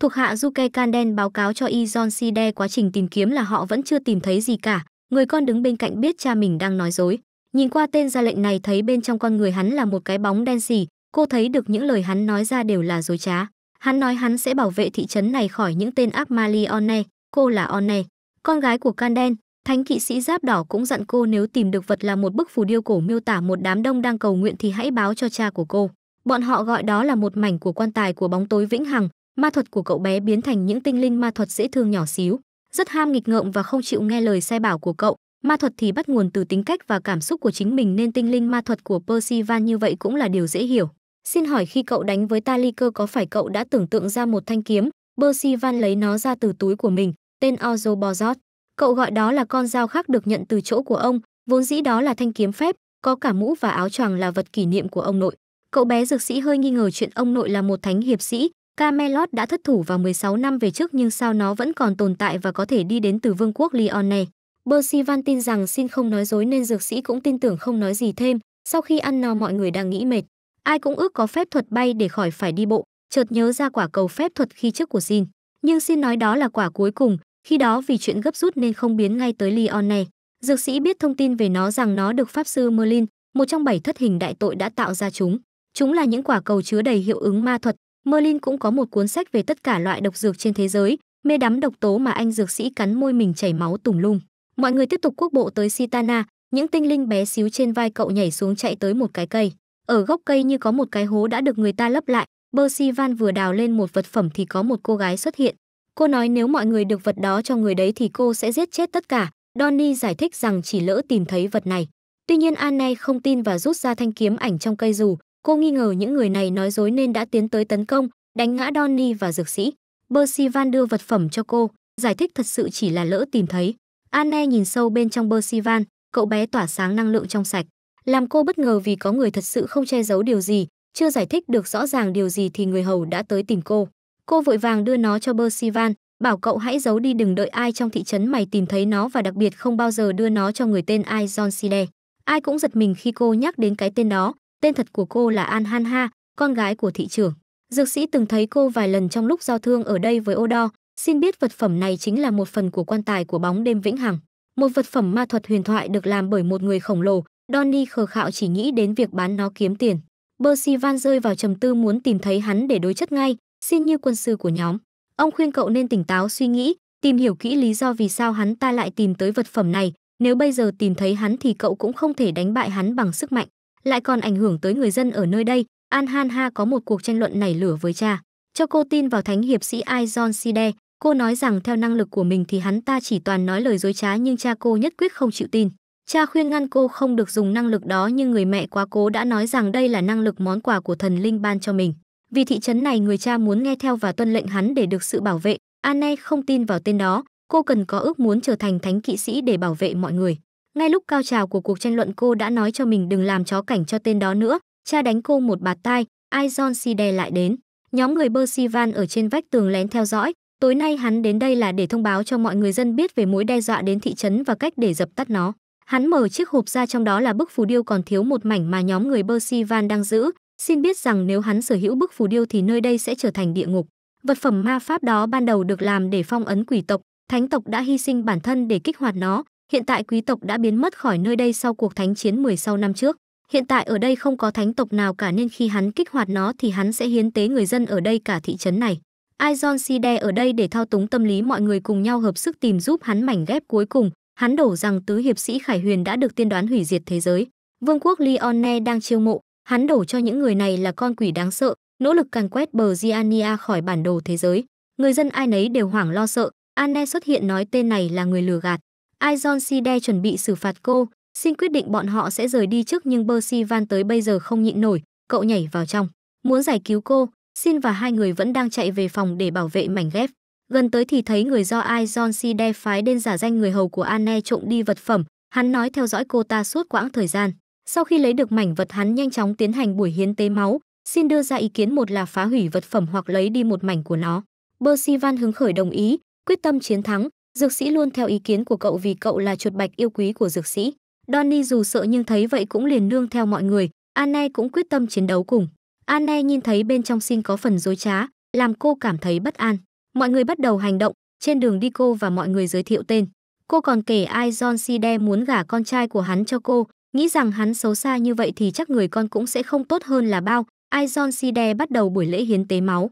A: Thuộc hạ Duke Kanden báo cáo cho Ijon Side quá trình tìm kiếm là họ vẫn chưa tìm thấy gì cả, Người con đứng bên cạnh biết cha mình đang nói dối. Nhìn qua tên ra lệnh này thấy bên trong con người hắn là một cái bóng đen xỉ, cô thấy được những lời hắn nói ra đều là dối trá. Hắn nói hắn sẽ bảo vệ thị trấn này khỏi những tên ác ma Lione, cô là One, con gái của Canden. Thánh kỵ sĩ giáp đỏ cũng dặn cô nếu tìm được vật là một bức phù điêu cổ miêu tả một đám đông đang cầu nguyện thì hãy báo cho cha của cô. Bọn họ gọi đó là một mảnh của quan tài của bóng tối vĩnh hằng, ma thuật của cậu bé biến thành những tinh linh ma thuật dễ thương nhỏ xíu rất ham nghịch ngợm và không chịu nghe lời sai bảo của cậu. Ma thuật thì bắt nguồn từ tính cách và cảm xúc của chính mình nên tinh linh ma thuật của Percy Van như vậy cũng là điều dễ hiểu. Xin hỏi khi cậu đánh với ta có phải cậu đã tưởng tượng ra một thanh kiếm, Percy Van lấy nó ra từ túi của mình, tên Ozo Bozot. Cậu gọi đó là con dao khác được nhận từ chỗ của ông, vốn dĩ đó là thanh kiếm phép, có cả mũ và áo choàng là vật kỷ niệm của ông nội. Cậu bé dược sĩ hơi nghi ngờ chuyện ông nội là một thánh hiệp sĩ, Camelot đã thất thủ vào 16 năm về trước nhưng sao nó vẫn còn tồn tại và có thể đi đến từ vương quốc Lyon này. Percival tin rằng xin không nói dối nên dược sĩ cũng tin tưởng không nói gì thêm. Sau khi ăn no mọi người đang nghĩ mệt. Ai cũng ước có phép thuật bay để khỏi phải đi bộ. Chợt nhớ ra quả cầu phép thuật khi trước của xin. Nhưng xin nói đó là quả cuối cùng. Khi đó vì chuyện gấp rút nên không biến ngay tới Lyon này. Dược sĩ biết thông tin về nó rằng nó được Pháp sư Merlin, một trong bảy thất hình đại tội đã tạo ra chúng. Chúng là những quả cầu chứa đầy hiệu ứng ma thuật, Merlin cũng có một cuốn sách về tất cả loại độc dược trên thế giới, mê đắm độc tố mà anh dược sĩ cắn môi mình chảy máu tùng lung. Mọi người tiếp tục quốc bộ tới Sitana, những tinh linh bé xíu trên vai cậu nhảy xuống chạy tới một cái cây. Ở gốc cây như có một cái hố đã được người ta lấp lại, Percy Van vừa đào lên một vật phẩm thì có một cô gái xuất hiện. Cô nói nếu mọi người được vật đó cho người đấy thì cô sẽ giết chết tất cả. Donny giải thích rằng chỉ lỡ tìm thấy vật này. Tuy nhiên Anne không tin và rút ra thanh kiếm ảnh trong cây dù, Cô nghi ngờ những người này nói dối nên đã tiến tới tấn công, đánh ngã Donny và dược sĩ. Percy Van đưa vật phẩm cho cô, giải thích thật sự chỉ là lỡ tìm thấy. Anne nhìn sâu bên trong Percy Van, cậu bé tỏa sáng năng lượng trong sạch. Làm cô bất ngờ vì có người thật sự không che giấu điều gì, chưa giải thích được rõ ràng điều gì thì người hầu đã tới tìm cô. Cô vội vàng đưa nó cho Percy Van, bảo cậu hãy giấu đi đừng đợi ai trong thị trấn mày tìm thấy nó và đặc biệt không bao giờ đưa nó cho người tên ai John Side. Ai cũng giật mình khi cô nhắc đến cái tên đó, Tên thật của cô là An Han Ha, con gái của thị trưởng. Dược sĩ từng thấy cô vài lần trong lúc giao thương ở đây với Odo, xin biết vật phẩm này chính là một phần của quan tài của bóng đêm vĩnh hằng. Một vật phẩm ma thuật huyền thoại được làm bởi một người khổng lồ, Donny khờ khạo chỉ nghĩ đến việc bán nó kiếm tiền. Percy Van rơi vào trầm tư muốn tìm thấy hắn để đối chất ngay, xin như quân sư của nhóm. Ông khuyên cậu nên tỉnh táo suy nghĩ, tìm hiểu kỹ lý do vì sao hắn ta lại tìm tới vật phẩm này, nếu bây giờ tìm thấy hắn thì cậu cũng không thể đánh bại hắn bằng sức mạnh lại còn ảnh hưởng tới người dân ở nơi đây. An Han Ha có một cuộc tranh luận nảy lửa với cha. Cho cô tin vào thánh hiệp sĩ Aizon Side, cô nói rằng theo năng lực của mình thì hắn ta chỉ toàn nói lời dối trá nhưng cha cô nhất quyết không chịu tin. Cha khuyên ngăn cô không được dùng năng lực đó nhưng người mẹ quá cố đã nói rằng đây là năng lực món quà của thần linh ban cho mình. Vì thị trấn này người cha muốn nghe theo và tuân lệnh hắn để được sự bảo vệ, Anne không tin vào tên đó, cô cần có ước muốn trở thành thánh kỵ sĩ để bảo vệ mọi người. Ngay lúc cao trào của cuộc tranh luận cô đã nói cho mình đừng làm chó cảnh cho tên đó nữa, cha đánh cô một bạt tai, ai John Side lại đến. Nhóm người Percival ở trên vách tường lén theo dõi, tối nay hắn đến đây là để thông báo cho mọi người dân biết về mối đe dọa đến thị trấn và cách để dập tắt nó. Hắn mở chiếc hộp ra trong đó là bức phù điêu còn thiếu một mảnh mà nhóm người Percival đang giữ. Xin biết rằng nếu hắn sở hữu bức phù điêu thì nơi đây sẽ trở thành địa ngục. Vật phẩm ma pháp đó ban đầu được làm để phong ấn quỷ tộc, thánh tộc đã hy sinh bản thân để kích hoạt nó, Hiện tại quý tộc đã biến mất khỏi nơi đây sau cuộc thánh chiến sau năm trước. Hiện tại ở đây không có thánh tộc nào cả nên khi hắn kích hoạt nó thì hắn sẽ hiến tế người dân ở đây cả thị trấn này. Aion Side ở đây để thao túng tâm lý mọi người cùng nhau hợp sức tìm giúp hắn mảnh ghép cuối cùng. Hắn đổ rằng tứ hiệp sĩ Khải Huyền đã được tiên đoán hủy diệt thế giới. Vương quốc Lione đang chiêu mộ, hắn đổ cho những người này là con quỷ đáng sợ, nỗ lực càn quét bờ Giania khỏi bản đồ thế giới. Người dân ai nấy đều hoảng lo sợ, Anne xuất hiện nói tên này là người lừa gạt. Aion Side chuẩn bị xử phạt cô, xin quyết định bọn họ sẽ rời đi trước nhưng Percy Van tới bây giờ không nhịn nổi, cậu nhảy vào trong, muốn giải cứu cô, Xin và hai người vẫn đang chạy về phòng để bảo vệ mảnh ghép. Gần tới thì thấy người do Aion Side phái đến giả danh người hầu của Anne trộm đi vật phẩm, hắn nói theo dõi cô ta suốt quãng thời gian. Sau khi lấy được mảnh vật hắn nhanh chóng tiến hành buổi hiến tế máu, xin đưa ra ý kiến một là phá hủy vật phẩm hoặc lấy đi một mảnh của nó. Percival hứng khởi đồng ý, quyết tâm chiến thắng, Dược sĩ luôn theo ý kiến của cậu vì cậu là chuột bạch yêu quý của dược sĩ. Donnie dù sợ nhưng thấy vậy cũng liền nương theo mọi người, Anne cũng quyết tâm chiến đấu cùng. Anne nhìn thấy bên trong xin có phần dối trá, làm cô cảm thấy bất an. Mọi người bắt đầu hành động, trên đường đi cô và mọi người giới thiệu tên. Cô còn kể ai John Side muốn gả con trai của hắn cho cô, nghĩ rằng hắn xấu xa như vậy thì chắc người con cũng sẽ không tốt hơn là bao. Ai John Side bắt đầu buổi lễ hiến tế máu.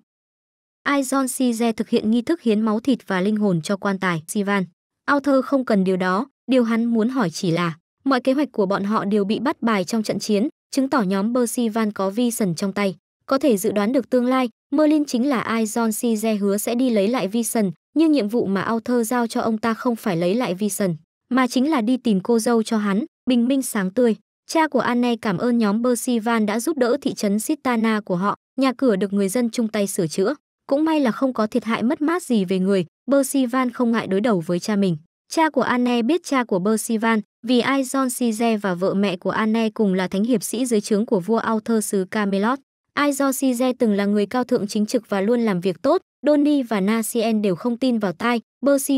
A: Aion Size thực hiện nghi thức hiến máu thịt và linh hồn cho quan tài Sivan. Arthur không cần điều đó, điều hắn muốn hỏi chỉ là mọi kế hoạch của bọn họ đều bị bắt bài trong trận chiến, chứng tỏ nhóm Percival có Vision trong tay. Có thể dự đoán được tương lai, Merlin chính là Aion Size hứa sẽ đi lấy lại Vision, nhưng nhiệm vụ mà Arthur giao cho ông ta không phải lấy lại Vision, mà chính là đi tìm cô dâu cho hắn, bình minh sáng tươi. Cha của Anne cảm ơn nhóm Bersivan đã giúp đỡ thị trấn Sitana của họ, nhà cửa được người dân chung tay sửa chữa. Cũng may là không có thiệt hại mất mát gì về người, Percival không ngại đối đầu với cha mình. Cha của Anne biết cha của Percival, vì ai John Caesar và vợ mẹ của Anne cùng là thánh hiệp sĩ dưới trướng của vua Arthur xứ Camelot. Ai do Caesar từng là người cao thượng chính trực và luôn làm việc tốt, Donny và Nacien đều không tin vào tai,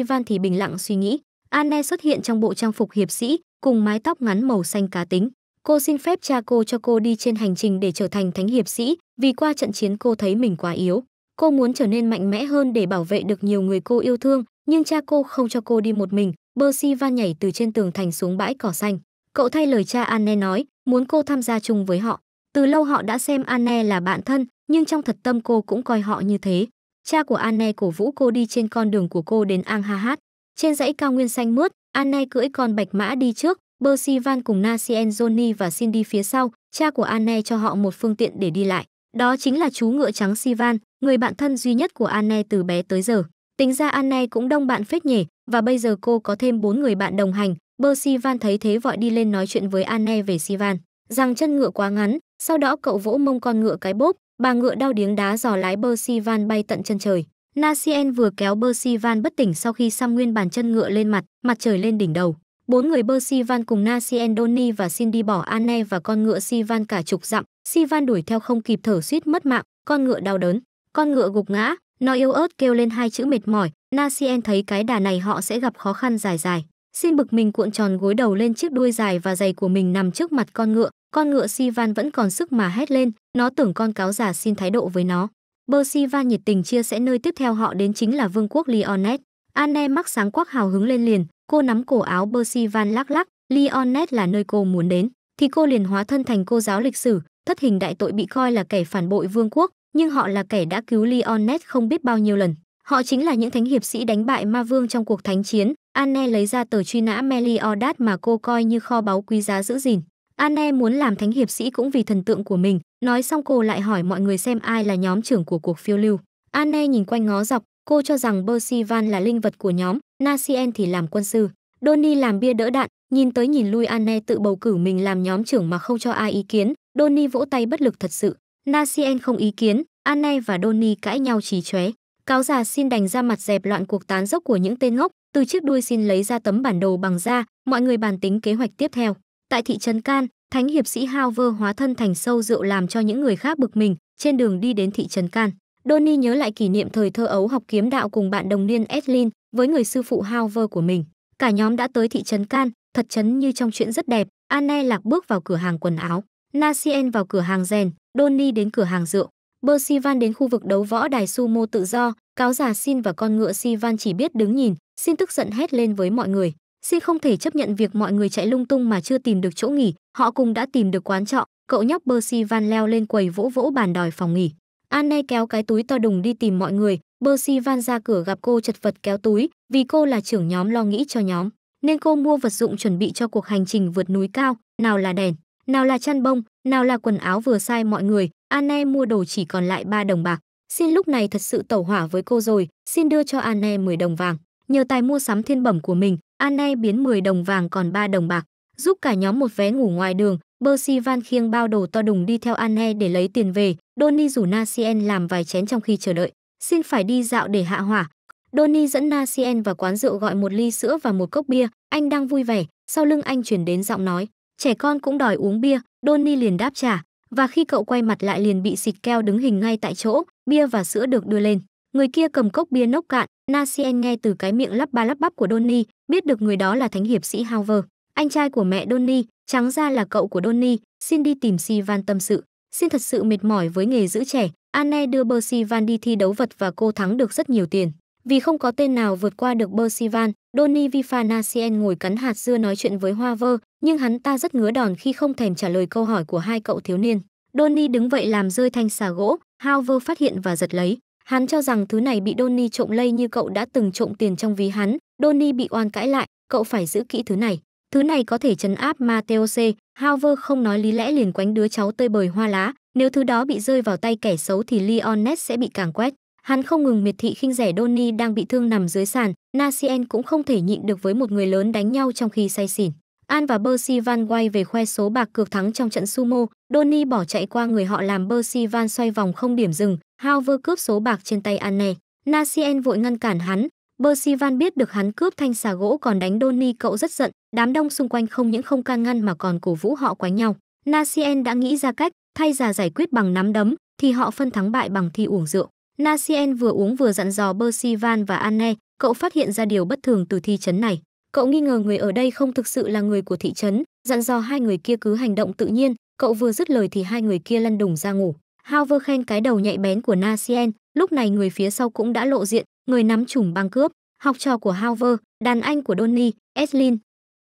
A: van thì bình lặng suy nghĩ. Anne xuất hiện trong bộ trang phục hiệp sĩ, cùng mái tóc ngắn màu xanh cá tính. Cô xin phép cha cô cho cô đi trên hành trình để trở thành thánh hiệp sĩ, vì qua trận chiến cô thấy mình quá yếu. Cô muốn trở nên mạnh mẽ hơn để bảo vệ được nhiều người cô yêu thương, nhưng cha cô không cho cô đi một mình, Percy van nhảy từ trên tường thành xuống bãi cỏ xanh. Cậu thay lời cha Anne nói, muốn cô tham gia chung với họ. Từ lâu họ đã xem Anne là bạn thân, nhưng trong thật tâm cô cũng coi họ như thế. Cha của Anne cổ vũ cô đi trên con đường của cô đến Ang Hahat. Trên dãy cao nguyên xanh mướt, Anne cưỡi con bạch mã đi trước, Percy Van cùng Nacien Johnny và Cindy phía sau, cha của Anne cho họ một phương tiện để đi lại. Đó chính là chú ngựa trắng Sivan, người bạn thân duy nhất của Anne từ bé tới giờ. Tính ra Anne cũng đông bạn phết nhỉ, và bây giờ cô có thêm bốn người bạn đồng hành. Bơ Sivan thấy thế vội đi lên nói chuyện với Anne về Sivan, rằng chân ngựa quá ngắn, sau đó cậu vỗ mông con ngựa cái bốp, bà ngựa đau điếng đá giò lái Bơ Sivan bay tận chân trời. Nasien vừa kéo Bơ Sivan bất tỉnh sau khi xăm nguyên bàn chân ngựa lên mặt, mặt trời lên đỉnh đầu. Bốn người Bơ Sivan cùng Nasien Doni và Xin đi bỏ Anne và con ngựa Sivan cả chục dặm, Sivan đuổi theo không kịp thở suýt mất mạng, con ngựa đau đớn, con ngựa gục ngã, nó yếu ớt kêu lên hai chữ mệt mỏi, Nacien thấy cái đà này họ sẽ gặp khó khăn dài dài. Xin bực mình cuộn tròn gối đầu lên chiếc đuôi dài và dày của mình nằm trước mặt con ngựa, con ngựa Sivan vẫn còn sức mà hét lên, nó tưởng con cáo già xin thái độ với nó. Bơ Sivan nhiệt tình chia sẻ nơi tiếp theo họ đến chính là vương quốc Leonet. Anne mắc sáng quắc hào hứng lên liền, cô nắm cổ áo Bơ Sivan lắc lắc, Leonet là nơi cô muốn đến, thì cô liền hóa thân thành cô giáo lịch sử, thất hình đại tội bị coi là kẻ phản bội vương quốc, nhưng họ là kẻ đã cứu Leonet không biết bao nhiêu lần. Họ chính là những thánh hiệp sĩ đánh bại ma vương trong cuộc thánh chiến. Anne lấy ra tờ truy nã Meliodas mà cô coi như kho báu quý giá giữ gìn. Anne muốn làm thánh hiệp sĩ cũng vì thần tượng của mình. Nói xong cô lại hỏi mọi người xem ai là nhóm trưởng của cuộc phiêu lưu. Anne nhìn quanh ngó dọc, cô cho rằng Percival là linh vật của nhóm, Nacien thì làm quân sư. Donny làm bia đỡ đạn, nhìn tới nhìn lui Anne tự bầu cử mình làm nhóm trưởng mà không cho ai ý kiến. Donny vỗ tay bất lực thật sự. Nasien không ý kiến, Anne và Donny cãi nhau trì chóe. Cáo già xin đành ra mặt dẹp loạn cuộc tán dốc của những tên ngốc, từ chiếc đuôi xin lấy ra tấm bản đồ bằng da, mọi người bàn tính kế hoạch tiếp theo. Tại thị trấn Can, thánh hiệp sĩ Hauver hóa thân thành sâu rượu làm cho những người khác bực mình, trên đường đi đến thị trấn Can. Donny nhớ lại kỷ niệm thời thơ ấu học kiếm đạo cùng bạn đồng niên Edlin với người sư phụ Hauver của mình. Cả nhóm đã tới thị trấn Can, thật chấn như trong chuyện rất đẹp, Anne lạc bước vào cửa hàng quần áo. Nasien vào cửa hàng rèn, Donny đến cửa hàng rượu, Percival đến khu vực đấu võ đài sumo tự do, cáo già Xin và con ngựa Sivan chỉ biết đứng nhìn, Xin tức giận hét lên với mọi người. Xin không thể chấp nhận việc mọi người chạy lung tung mà chưa tìm được chỗ nghỉ, họ cùng đã tìm được quán trọ, cậu nhóc Percival leo lên quầy vỗ vỗ bàn đòi phòng nghỉ. Anne kéo cái túi to đùng đi tìm mọi người, Percival ra cửa gặp cô chật vật kéo túi, vì cô là trưởng nhóm lo nghĩ cho nhóm, nên cô mua vật dụng chuẩn bị cho cuộc hành trình vượt núi cao, nào là đèn, nào là chăn bông, nào là quần áo vừa sai mọi người, Anne mua đồ chỉ còn lại 3 đồng bạc. Xin lúc này thật sự tẩu hỏa với cô rồi, xin đưa cho Anne 10 đồng vàng. Nhờ tài mua sắm thiên bẩm của mình, Anne biến 10 đồng vàng còn 3 đồng bạc, giúp cả nhóm một vé ngủ ngoài đường. Percy Van khiêng bao đồ to đùng đi theo Anne để lấy tiền về. Donny rủ Nacien làm vài chén trong khi chờ đợi. Xin phải đi dạo để hạ hỏa. Donny dẫn Nacien vào quán rượu gọi một ly sữa và một cốc bia. Anh đang vui vẻ, sau lưng anh chuyển đến giọng nói. Trẻ con cũng đòi uống bia, Donny liền đáp trả, và khi cậu quay mặt lại liền bị xịt keo đứng hình ngay tại chỗ, bia và sữa được đưa lên. Người kia cầm cốc bia nốc cạn, Nacien nghe từ cái miệng lắp ba lắp bắp của Donny, biết được người đó là thánh hiệp sĩ Howard, anh trai của mẹ Donny, trắng ra là cậu của Donny, xin đi tìm Si Van tâm sự. Xin thật sự mệt mỏi với nghề giữ trẻ, Anne đưa Percy Van đi thi đấu vật và cô thắng được rất nhiều tiền. Vì không có tên nào vượt qua được Percy Van, Donny Vifanasien ngồi cắn hạt dưa nói chuyện với Hoa Vơ, nhưng hắn ta rất ngứa đòn khi không thèm trả lời câu hỏi của hai cậu thiếu niên. Donny đứng vậy làm rơi thanh xà gỗ, Hover phát hiện và giật lấy. Hắn cho rằng thứ này bị Donny trộm lây như cậu đã từng trộm tiền trong ví hắn. Donny bị oan cãi lại, cậu phải giữ kỹ thứ này. Thứ này có thể chấn áp Mateo C. Hover không nói lý lẽ liền quánh đứa cháu tơi bời hoa lá. Nếu thứ đó bị rơi vào tay kẻ xấu thì Leonet sẽ bị càng quét. Hắn không ngừng miệt thị khinh rẻ Donny đang bị thương nằm dưới sàn, Nacien cũng không thể nhịn được với một người lớn đánh nhau trong khi say xỉn. An và Percy Van quay về khoe số bạc cược thắng trong trận sumo, Donny bỏ chạy qua người họ làm Percy Van xoay vòng không điểm dừng, Hao vơ cướp số bạc trên tay An này, Nacien vội ngăn cản hắn, Percy Van biết được hắn cướp thanh xà gỗ còn đánh Donny cậu rất giận, đám đông xung quanh không những không can ngăn mà còn cổ vũ họ quánh nhau. Nacien đã nghĩ ra cách, thay già giải quyết bằng nắm đấm, thì họ phân thắng bại bằng thi uổng rượu. Nasien vừa uống vừa dặn dò Percival và Anne, cậu phát hiện ra điều bất thường từ thị trấn này. Cậu nghi ngờ người ở đây không thực sự là người của thị trấn, dặn dò hai người kia cứ hành động tự nhiên, cậu vừa dứt lời thì hai người kia lăn đùng ra ngủ. Howver khen cái đầu nhạy bén của Nasien, lúc này người phía sau cũng đã lộ diện, người nắm chủng băng cướp, học trò của Howver, đàn anh của Donny, Eslin.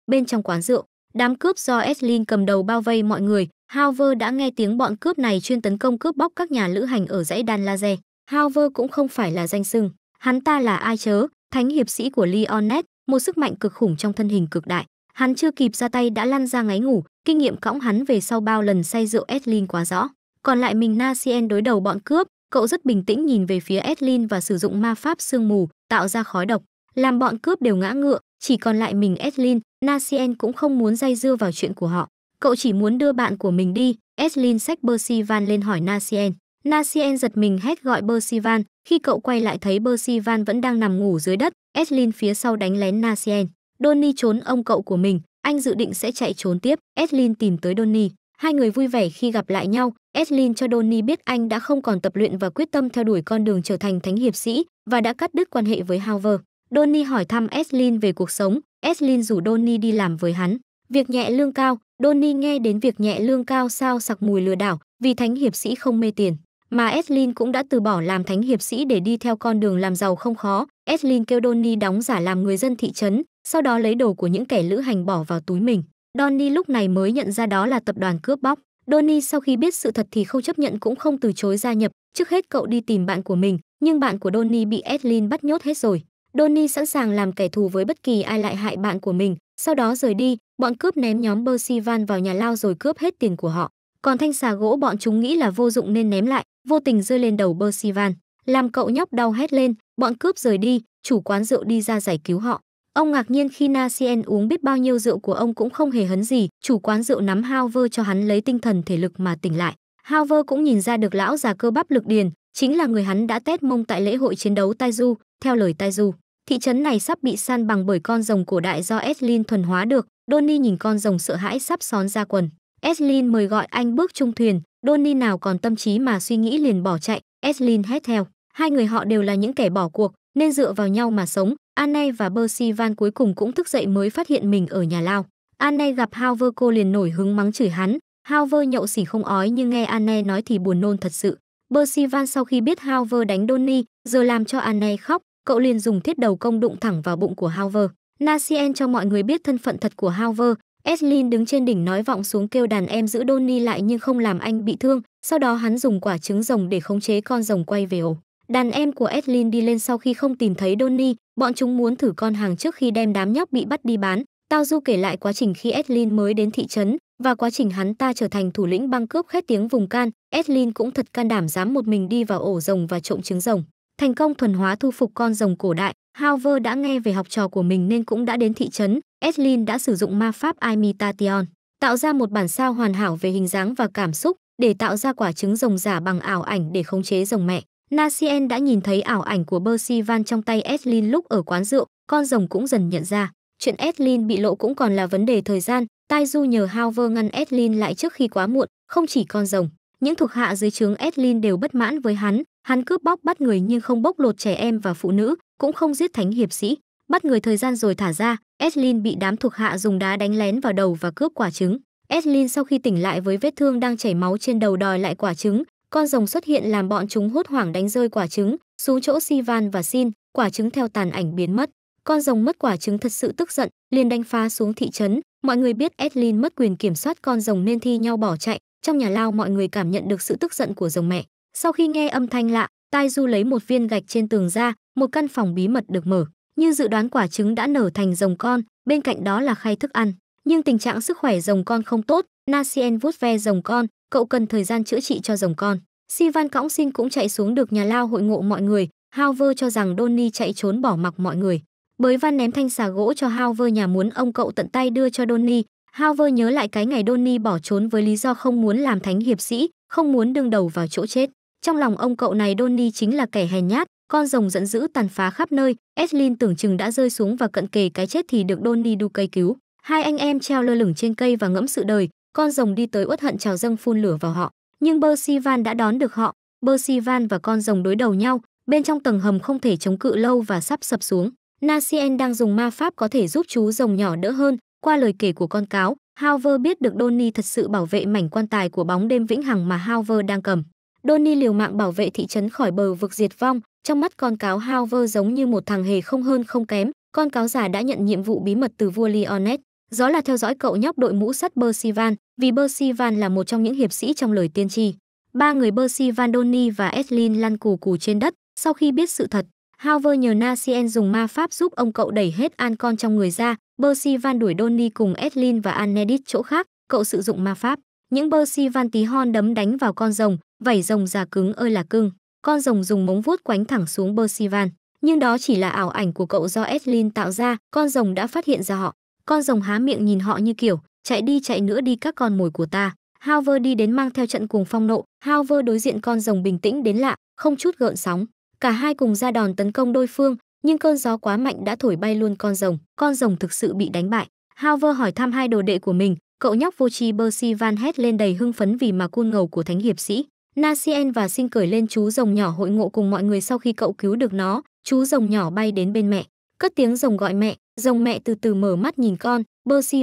A: Bên trong quán rượu, đám cướp do Eslin cầm đầu bao vây mọi người, Howver đã nghe tiếng bọn cướp này chuyên tấn công cướp bóc các nhà lữ hành ở dãy Dan Laze. Haver cũng không phải là danh sưng. hắn ta là ai chớ, thánh hiệp sĩ của Leonet, một sức mạnh cực khủng trong thân hình cực đại. Hắn chưa kịp ra tay đã lăn ra ngáy ngủ, kinh nghiệm cõng hắn về sau bao lần say rượu Etlin quá rõ. Còn lại mình Nasien đối đầu bọn cướp, cậu rất bình tĩnh nhìn về phía Etlin và sử dụng ma pháp sương mù, tạo ra khói độc, làm bọn cướp đều ngã ngựa, chỉ còn lại mình Etlin, Nasien cũng không muốn dây dưa vào chuyện của họ. Cậu chỉ muốn đưa bạn của mình đi, Etlin xách Percy Van lên hỏi Nasien. Nacien giật mình hét gọi Bersivan khi cậu quay lại thấy Bersivan vẫn đang nằm ngủ dưới đất, Eslin phía sau đánh lén Nacien. Donny trốn ông cậu của mình, anh dự định sẽ chạy trốn tiếp, Eslin tìm tới Donny. Hai người vui vẻ khi gặp lại nhau, Eslin cho Donny biết anh đã không còn tập luyện và quyết tâm theo đuổi con đường trở thành thánh hiệp sĩ và đã cắt đứt quan hệ với Howard. Donny hỏi thăm Eslin về cuộc sống, Eslin rủ Donny đi làm với hắn. Việc nhẹ lương cao, Donny nghe đến việc nhẹ lương cao sao sặc mùi lừa đảo vì thánh hiệp sĩ không mê tiền. Mà Eslin cũng đã từ bỏ làm thánh hiệp sĩ để đi theo con đường làm giàu không khó. Eslin kêu Donny đóng giả làm người dân thị trấn, sau đó lấy đồ của những kẻ lữ hành bỏ vào túi mình. Donny lúc này mới nhận ra đó là tập đoàn cướp bóc. Donny sau khi biết sự thật thì không chấp nhận cũng không từ chối gia nhập, trước hết cậu đi tìm bạn của mình, nhưng bạn của Donny bị Eslin bắt nhốt hết rồi. Donny sẵn sàng làm kẻ thù với bất kỳ ai lại hại bạn của mình, sau đó rời đi, bọn cướp ném nhóm Bersivan vào nhà lao rồi cướp hết tiền của họ còn thanh xà gỗ bọn chúng nghĩ là vô dụng nên ném lại, vô tình rơi lên đầu Bơ Sivan, làm cậu nhóc đau hét lên, bọn cướp rời đi, chủ quán rượu đi ra giải cứu họ. Ông ngạc nhiên khi Nacien uống biết bao nhiêu rượu của ông cũng không hề hấn gì, chủ quán rượu nắm Hao cho hắn lấy tinh thần thể lực mà tỉnh lại. Hao cũng nhìn ra được lão già cơ bắp lực điền, chính là người hắn đã tét mông tại lễ hội chiến đấu Tai Du, theo lời Tai Du. Thị trấn này sắp bị san bằng bởi con rồng cổ đại do Eslin thuần hóa được, Donny nhìn con rồng sợ hãi sắp xón ra quần. Eslin mời gọi anh bước chung thuyền, Donny nào còn tâm trí mà suy nghĩ liền bỏ chạy, Eslin hét theo. Hai người họ đều là những kẻ bỏ cuộc, nên dựa vào nhau mà sống. Anne và Percy Van cuối cùng cũng thức dậy mới phát hiện mình ở nhà lao. Anne gặp Howver cô liền nổi hứng mắng chửi hắn. Howver nhậu xỉ không ói nhưng nghe Anne nói thì buồn nôn thật sự. Percy Van sau khi biết Howver đánh Donny, giờ làm cho Anne khóc, cậu liền dùng thiết đầu công đụng thẳng vào bụng của Howver. Nacien cho mọi người biết thân phận thật của Howver, Eslin đứng trên đỉnh nói vọng xuống kêu đàn em giữ Donny lại nhưng không làm anh bị thương, sau đó hắn dùng quả trứng rồng để khống chế con rồng quay về ổ. Đàn em của Eslin đi lên sau khi không tìm thấy Donny, bọn chúng muốn thử con hàng trước khi đem đám nhóc bị bắt đi bán. Tao Du kể lại quá trình khi Eslin mới đến thị trấn và quá trình hắn ta trở thành thủ lĩnh băng cướp khét tiếng vùng can, Eslin cũng thật can đảm dám một mình đi vào ổ rồng và trộm trứng rồng. Thành công thuần hóa thu phục con rồng cổ đại, Hauver đã nghe về học trò của mình nên cũng đã đến thị trấn, Eslin đã sử dụng ma pháp Imitation, tạo ra một bản sao hoàn hảo về hình dáng và cảm xúc để tạo ra quả trứng rồng giả bằng ảo ảnh để khống chế rồng mẹ. Nacien đã nhìn thấy ảo ảnh của Percy Van trong tay Eslin lúc ở quán rượu, con rồng cũng dần nhận ra. Chuyện Eslin bị lộ cũng còn là vấn đề thời gian, Tai Du nhờ Hauver ngăn Eslin lại trước khi quá muộn, không chỉ con rồng, những thuộc hạ dưới trướng Eslin đều bất mãn với hắn, Hắn cướp bóc bắt người nhưng không bóc lột trẻ em và phụ nữ, cũng không giết thánh hiệp sĩ, bắt người thời gian rồi thả ra. Eslin bị đám thuộc hạ dùng đá đánh lén vào đầu và cướp quả trứng. Eslin sau khi tỉnh lại với vết thương đang chảy máu trên đầu đòi lại quả trứng, con rồng xuất hiện làm bọn chúng hốt hoảng đánh rơi quả trứng, xuống chỗ Sivan và Xin. quả trứng theo tàn ảnh biến mất. Con rồng mất quả trứng thật sự tức giận, liền đánh phá xuống thị trấn, mọi người biết Eslin mất quyền kiểm soát con rồng nên thi nhau bỏ chạy, trong nhà lao mọi người cảm nhận được sự tức giận của rồng mẹ. Sau khi nghe âm thanh lạ, Tai Du lấy một viên gạch trên tường ra, một căn phòng bí mật được mở. Như dự đoán quả trứng đã nở thành rồng con, bên cạnh đó là khay thức ăn. Nhưng tình trạng sức khỏe rồng con không tốt, Nasien vút ve rồng con, cậu cần thời gian chữa trị cho rồng con. Sivan cõng xin cũng chạy xuống được nhà lao hội ngộ mọi người, Halver cho rằng Donny chạy trốn bỏ mặc mọi người. Bới van ném thanh xà gỗ cho Halver nhà muốn ông cậu tận tay đưa cho Donny. Halver nhớ lại cái ngày Donny bỏ trốn với lý do không muốn làm thánh hiệp sĩ, không muốn đương đầu vào chỗ chết. Trong lòng ông cậu này Donny chính là kẻ hèn nhát, con rồng giận dữ tàn phá khắp nơi, Eslin tưởng chừng đã rơi xuống và cận kề cái chết thì được Donny đu cây cứu. Hai anh em treo lơ lửng trên cây và ngẫm sự đời, con rồng đi tới uất hận trào dâng phun lửa vào họ. Nhưng bersivan đã đón được họ, bersivan và con rồng đối đầu nhau, bên trong tầng hầm không thể chống cự lâu và sắp sập xuống. Nacien đang dùng ma pháp có thể giúp chú rồng nhỏ đỡ hơn, qua lời kể của con cáo, Halver biết được Donny thật sự bảo vệ mảnh quan tài của bóng đêm vĩnh hằng mà Halver đang cầm. Donny liều mạng bảo vệ thị trấn khỏi bờ vực diệt vong, trong mắt con cáo Hauver giống như một thằng hề không hơn không kém, con cáo già đã nhận nhiệm vụ bí mật từ vua Leonet, đó là theo dõi cậu nhóc đội mũ sắt Bersivan vì Bersivan là một trong những hiệp sĩ trong lời tiên tri. Ba người Bersivan, Donny và Eslin lăn cù cù trên đất, sau khi biết sự thật, Hauver nhờ Nacien dùng ma pháp giúp ông cậu đẩy hết an con trong người ra, Bersivan đuổi Donny cùng Eslin và Anedit chỗ khác, cậu sử dụng ma pháp. Những Bersivan tí hon đấm đánh vào con rồng, vảy rồng già cứng ơi là cưng. Con rồng dùng móng vuốt quánh thẳng xuống Percival, nhưng đó chỉ là ảo ảnh của cậu do Eslin tạo ra, con rồng đã phát hiện ra họ. Con rồng há miệng nhìn họ như kiểu, chạy đi chạy nữa đi các con mồi của ta. Halver đi đến mang theo trận cuồng phong nộ, Halver đối diện con rồng bình tĩnh đến lạ, không chút gợn sóng. Cả hai cùng ra đòn tấn công đôi phương, nhưng cơn gió quá mạnh đã thổi bay luôn con rồng, con rồng thực sự bị đánh bại. Halver hỏi thăm hai đồ đệ của mình, cậu nhóc vô tri Percy Van hét lên đầy hưng phấn vì mà côn ngầu của thánh hiệp sĩ. Nacien và sinh cởi lên chú rồng nhỏ hội ngộ cùng mọi người sau khi cậu cứu được nó, chú rồng nhỏ bay đến bên mẹ, cất tiếng rồng gọi mẹ, rồng mẹ từ từ mở mắt nhìn con,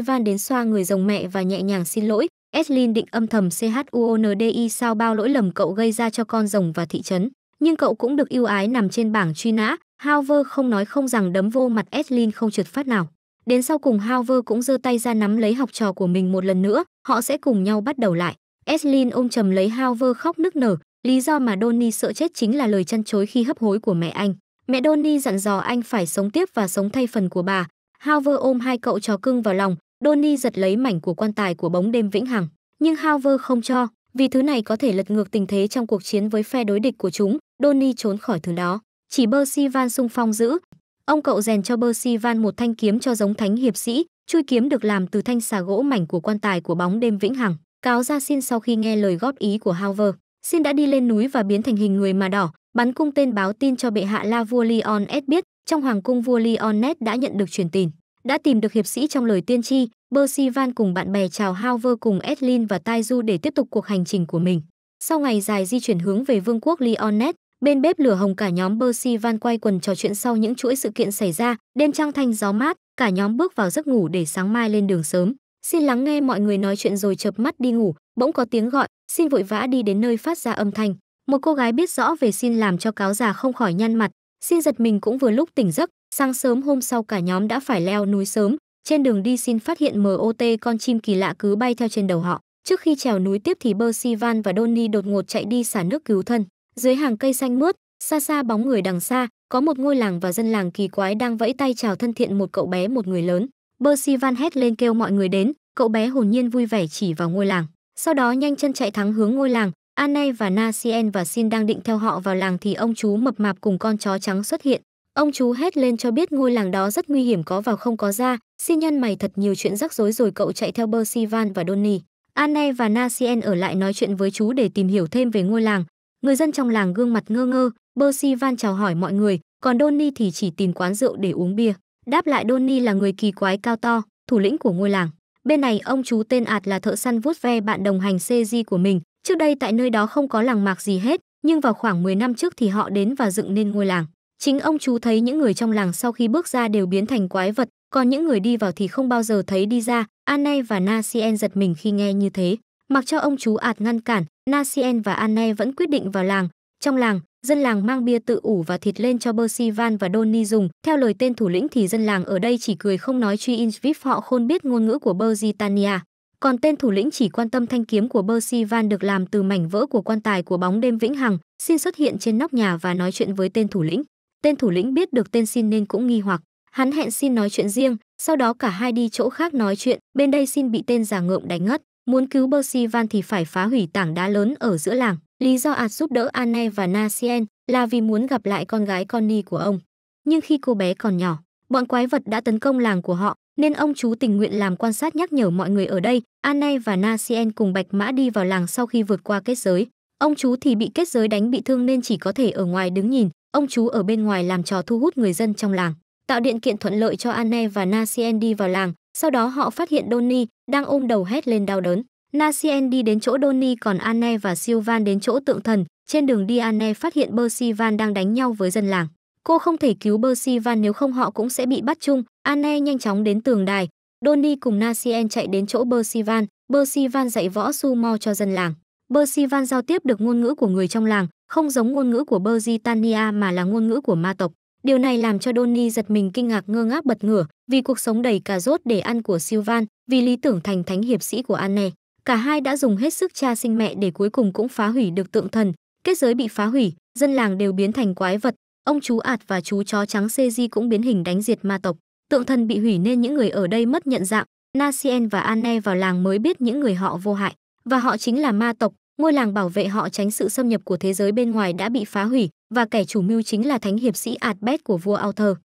A: van đến xoa người rồng mẹ và nhẹ nhàng xin lỗi, Eslin định âm thầm CHUONDI sao bao lỗi lầm cậu gây ra cho con rồng và thị trấn, nhưng cậu cũng được yêu ái nằm trên bảng truy nã, Halver không nói không rằng đấm vô mặt Eslin không trượt phát nào. Đến sau cùng Halver cũng giơ tay ra nắm lấy học trò của mình một lần nữa, họ sẽ cùng nhau bắt đầu lại. Eslin ôm chầm lấy Howver khóc nức nở, lý do mà Donny sợ chết chính là lời chăn chối khi hấp hối của mẹ anh. Mẹ Donny dặn dò anh phải sống tiếp và sống thay phần của bà. Howver ôm hai cậu chó cưng vào lòng, Donny giật lấy mảnh của quan tài của bóng đêm vĩnh hằng, nhưng Howver không cho, vì thứ này có thể lật ngược tình thế trong cuộc chiến với phe đối địch của chúng, Donny trốn khỏi thứ đó. Chỉ Percy Van sung phong giữ. Ông cậu rèn cho Percy Van một thanh kiếm cho giống thánh hiệp sĩ, chui kiếm được làm từ thanh xà gỗ mảnh của quan tài của bóng đêm vĩnh hằng. Cáo ra Xin sau khi nghe lời góp ý của Hauver, Xin đã đi lên núi và biến thành hình người mà đỏ, bắn cung tên báo tin cho bệ hạ La vua Leonet biết, trong hoàng cung vua Leonet đã nhận được truyền tin, đã tìm được hiệp sĩ trong lời tiên tri, Percy van cùng bạn bè chào Hauver cùng Edlin và Taiju để tiếp tục cuộc hành trình của mình. Sau ngày dài di chuyển hướng về vương quốc Leonet, bên bếp lửa hồng cả nhóm Percy van quay quần trò chuyện sau những chuỗi sự kiện xảy ra, đêm trăng thanh gió mát, cả nhóm bước vào giấc ngủ để sáng mai lên đường sớm. Xin lắng nghe mọi người nói chuyện rồi chợp mắt đi ngủ, bỗng có tiếng gọi, xin vội vã đi đến nơi phát ra âm thanh. Một cô gái biết rõ về xin làm cho cáo già không khỏi nhăn mặt, xin giật mình cũng vừa lúc tỉnh giấc, sáng sớm hôm sau cả nhóm đã phải leo núi sớm, trên đường đi xin phát hiện MOT con chim kỳ lạ cứ bay theo trên đầu họ. Trước khi trèo núi tiếp thì van và Donny đột ngột chạy đi xả nước cứu thân. Dưới hàng cây xanh mướt, xa xa bóng người đằng xa, có một ngôi làng và dân làng kỳ quái đang vẫy tay chào thân thiện một cậu bé một người lớn. Percy van hét lên kêu mọi người đến, cậu bé hồn nhiên vui vẻ chỉ vào ngôi làng. Sau đó nhanh chân chạy thắng hướng ngôi làng, Anne và Nacien và Sin đang định theo họ vào làng thì ông chú mập mạp cùng con chó trắng xuất hiện. Ông chú hét lên cho biết ngôi làng đó rất nguy hiểm có vào không có ra, xin nhân mày thật nhiều chuyện rắc rối rồi cậu chạy theo Percy Van và Donny. Anne và Nacien ở lại nói chuyện với chú để tìm hiểu thêm về ngôi làng. Người dân trong làng gương mặt ngơ ngơ, Percy Van chào hỏi mọi người, còn Donny thì chỉ tìm quán rượu để uống bia. Đáp lại Donny là người kỳ quái cao to, thủ lĩnh của ngôi làng. Bên này ông chú tên ạt là thợ săn vuốt ve bạn đồng hành CG của mình. Trước đây tại nơi đó không có làng mạc gì hết, nhưng vào khoảng 10 năm trước thì họ đến và dựng nên ngôi làng. Chính ông chú thấy những người trong làng sau khi bước ra đều biến thành quái vật, còn những người đi vào thì không bao giờ thấy đi ra. Anne và Nacien giật mình khi nghe như thế. Mặc cho ông chú ạt ngăn cản, Nacien và Anne vẫn quyết định vào làng, trong làng, dân làng mang bia tự ủ và thịt lên cho Van và Donny dùng. Theo lời tên thủ lĩnh thì dân làng ở đây chỉ cười không nói truy Inchvip họ khôn biết ngôn ngữ của Bergitania. Còn tên thủ lĩnh chỉ quan tâm thanh kiếm của Van được làm từ mảnh vỡ của quan tài của bóng đêm vĩnh hằng, xin xuất hiện trên nóc nhà và nói chuyện với tên thủ lĩnh. Tên thủ lĩnh biết được tên xin nên cũng nghi hoặc. Hắn hẹn xin nói chuyện riêng, sau đó cả hai đi chỗ khác nói chuyện, bên đây xin bị tên giả ngợm đánh ngất. Muốn cứu Percival thì phải phá hủy tảng đá lớn ở giữa làng. Lý do ạt giúp đỡ Anne và Nacien là vì muốn gặp lại con gái Connie của ông. Nhưng khi cô bé còn nhỏ, bọn quái vật đã tấn công làng của họ, nên ông chú tình nguyện làm quan sát nhắc nhở mọi người ở đây. Anne và Nacien cùng Bạch Mã đi vào làng sau khi vượt qua kết giới. Ông chú thì bị kết giới đánh bị thương nên chỉ có thể ở ngoài đứng nhìn. Ông chú ở bên ngoài làm trò thu hút người dân trong làng, tạo điện kiện thuận lợi cho Anne và Nacien đi vào làng. Sau đó họ phát hiện Donny đang ôm đầu hét lên đau đớn. Nacien đi đến chỗ Donny còn Anne và Sylvan đến chỗ tượng thần. Trên đường đi Anne phát hiện Percival đang đánh nhau với dân làng. Cô không thể cứu Percival nếu không họ cũng sẽ bị bắt chung. Anne nhanh chóng đến tường đài. Donny cùng Nacien chạy đến chỗ Percival. Percival dạy võ sumo cho dân làng. Percival giao tiếp được ngôn ngữ của người trong làng, không giống ngôn ngữ của Bergitania mà là ngôn ngữ của ma tộc. Điều này làm cho Donny giật mình kinh ngạc ngơ ngác bật ngửa, vì cuộc sống đầy cà rốt để ăn của Sylvan, vì lý tưởng thành thánh hiệp sĩ của Anne. Cả hai đã dùng hết sức cha sinh mẹ để cuối cùng cũng phá hủy được tượng thần, kết giới bị phá hủy, dân làng đều biến thành quái vật, ông chú ạt và chú chó trắng Seji cũng biến hình đánh diệt ma tộc. Tượng thần bị hủy nên những người ở đây mất nhận dạng, Nasien và Anne vào làng mới biết những người họ vô hại và họ chính là ma tộc, ngôi làng bảo vệ họ tránh sự xâm nhập của thế giới bên ngoài đã bị phá hủy và kẻ chủ mưu chính là thánh hiệp sĩ Adbert của vua Arthur.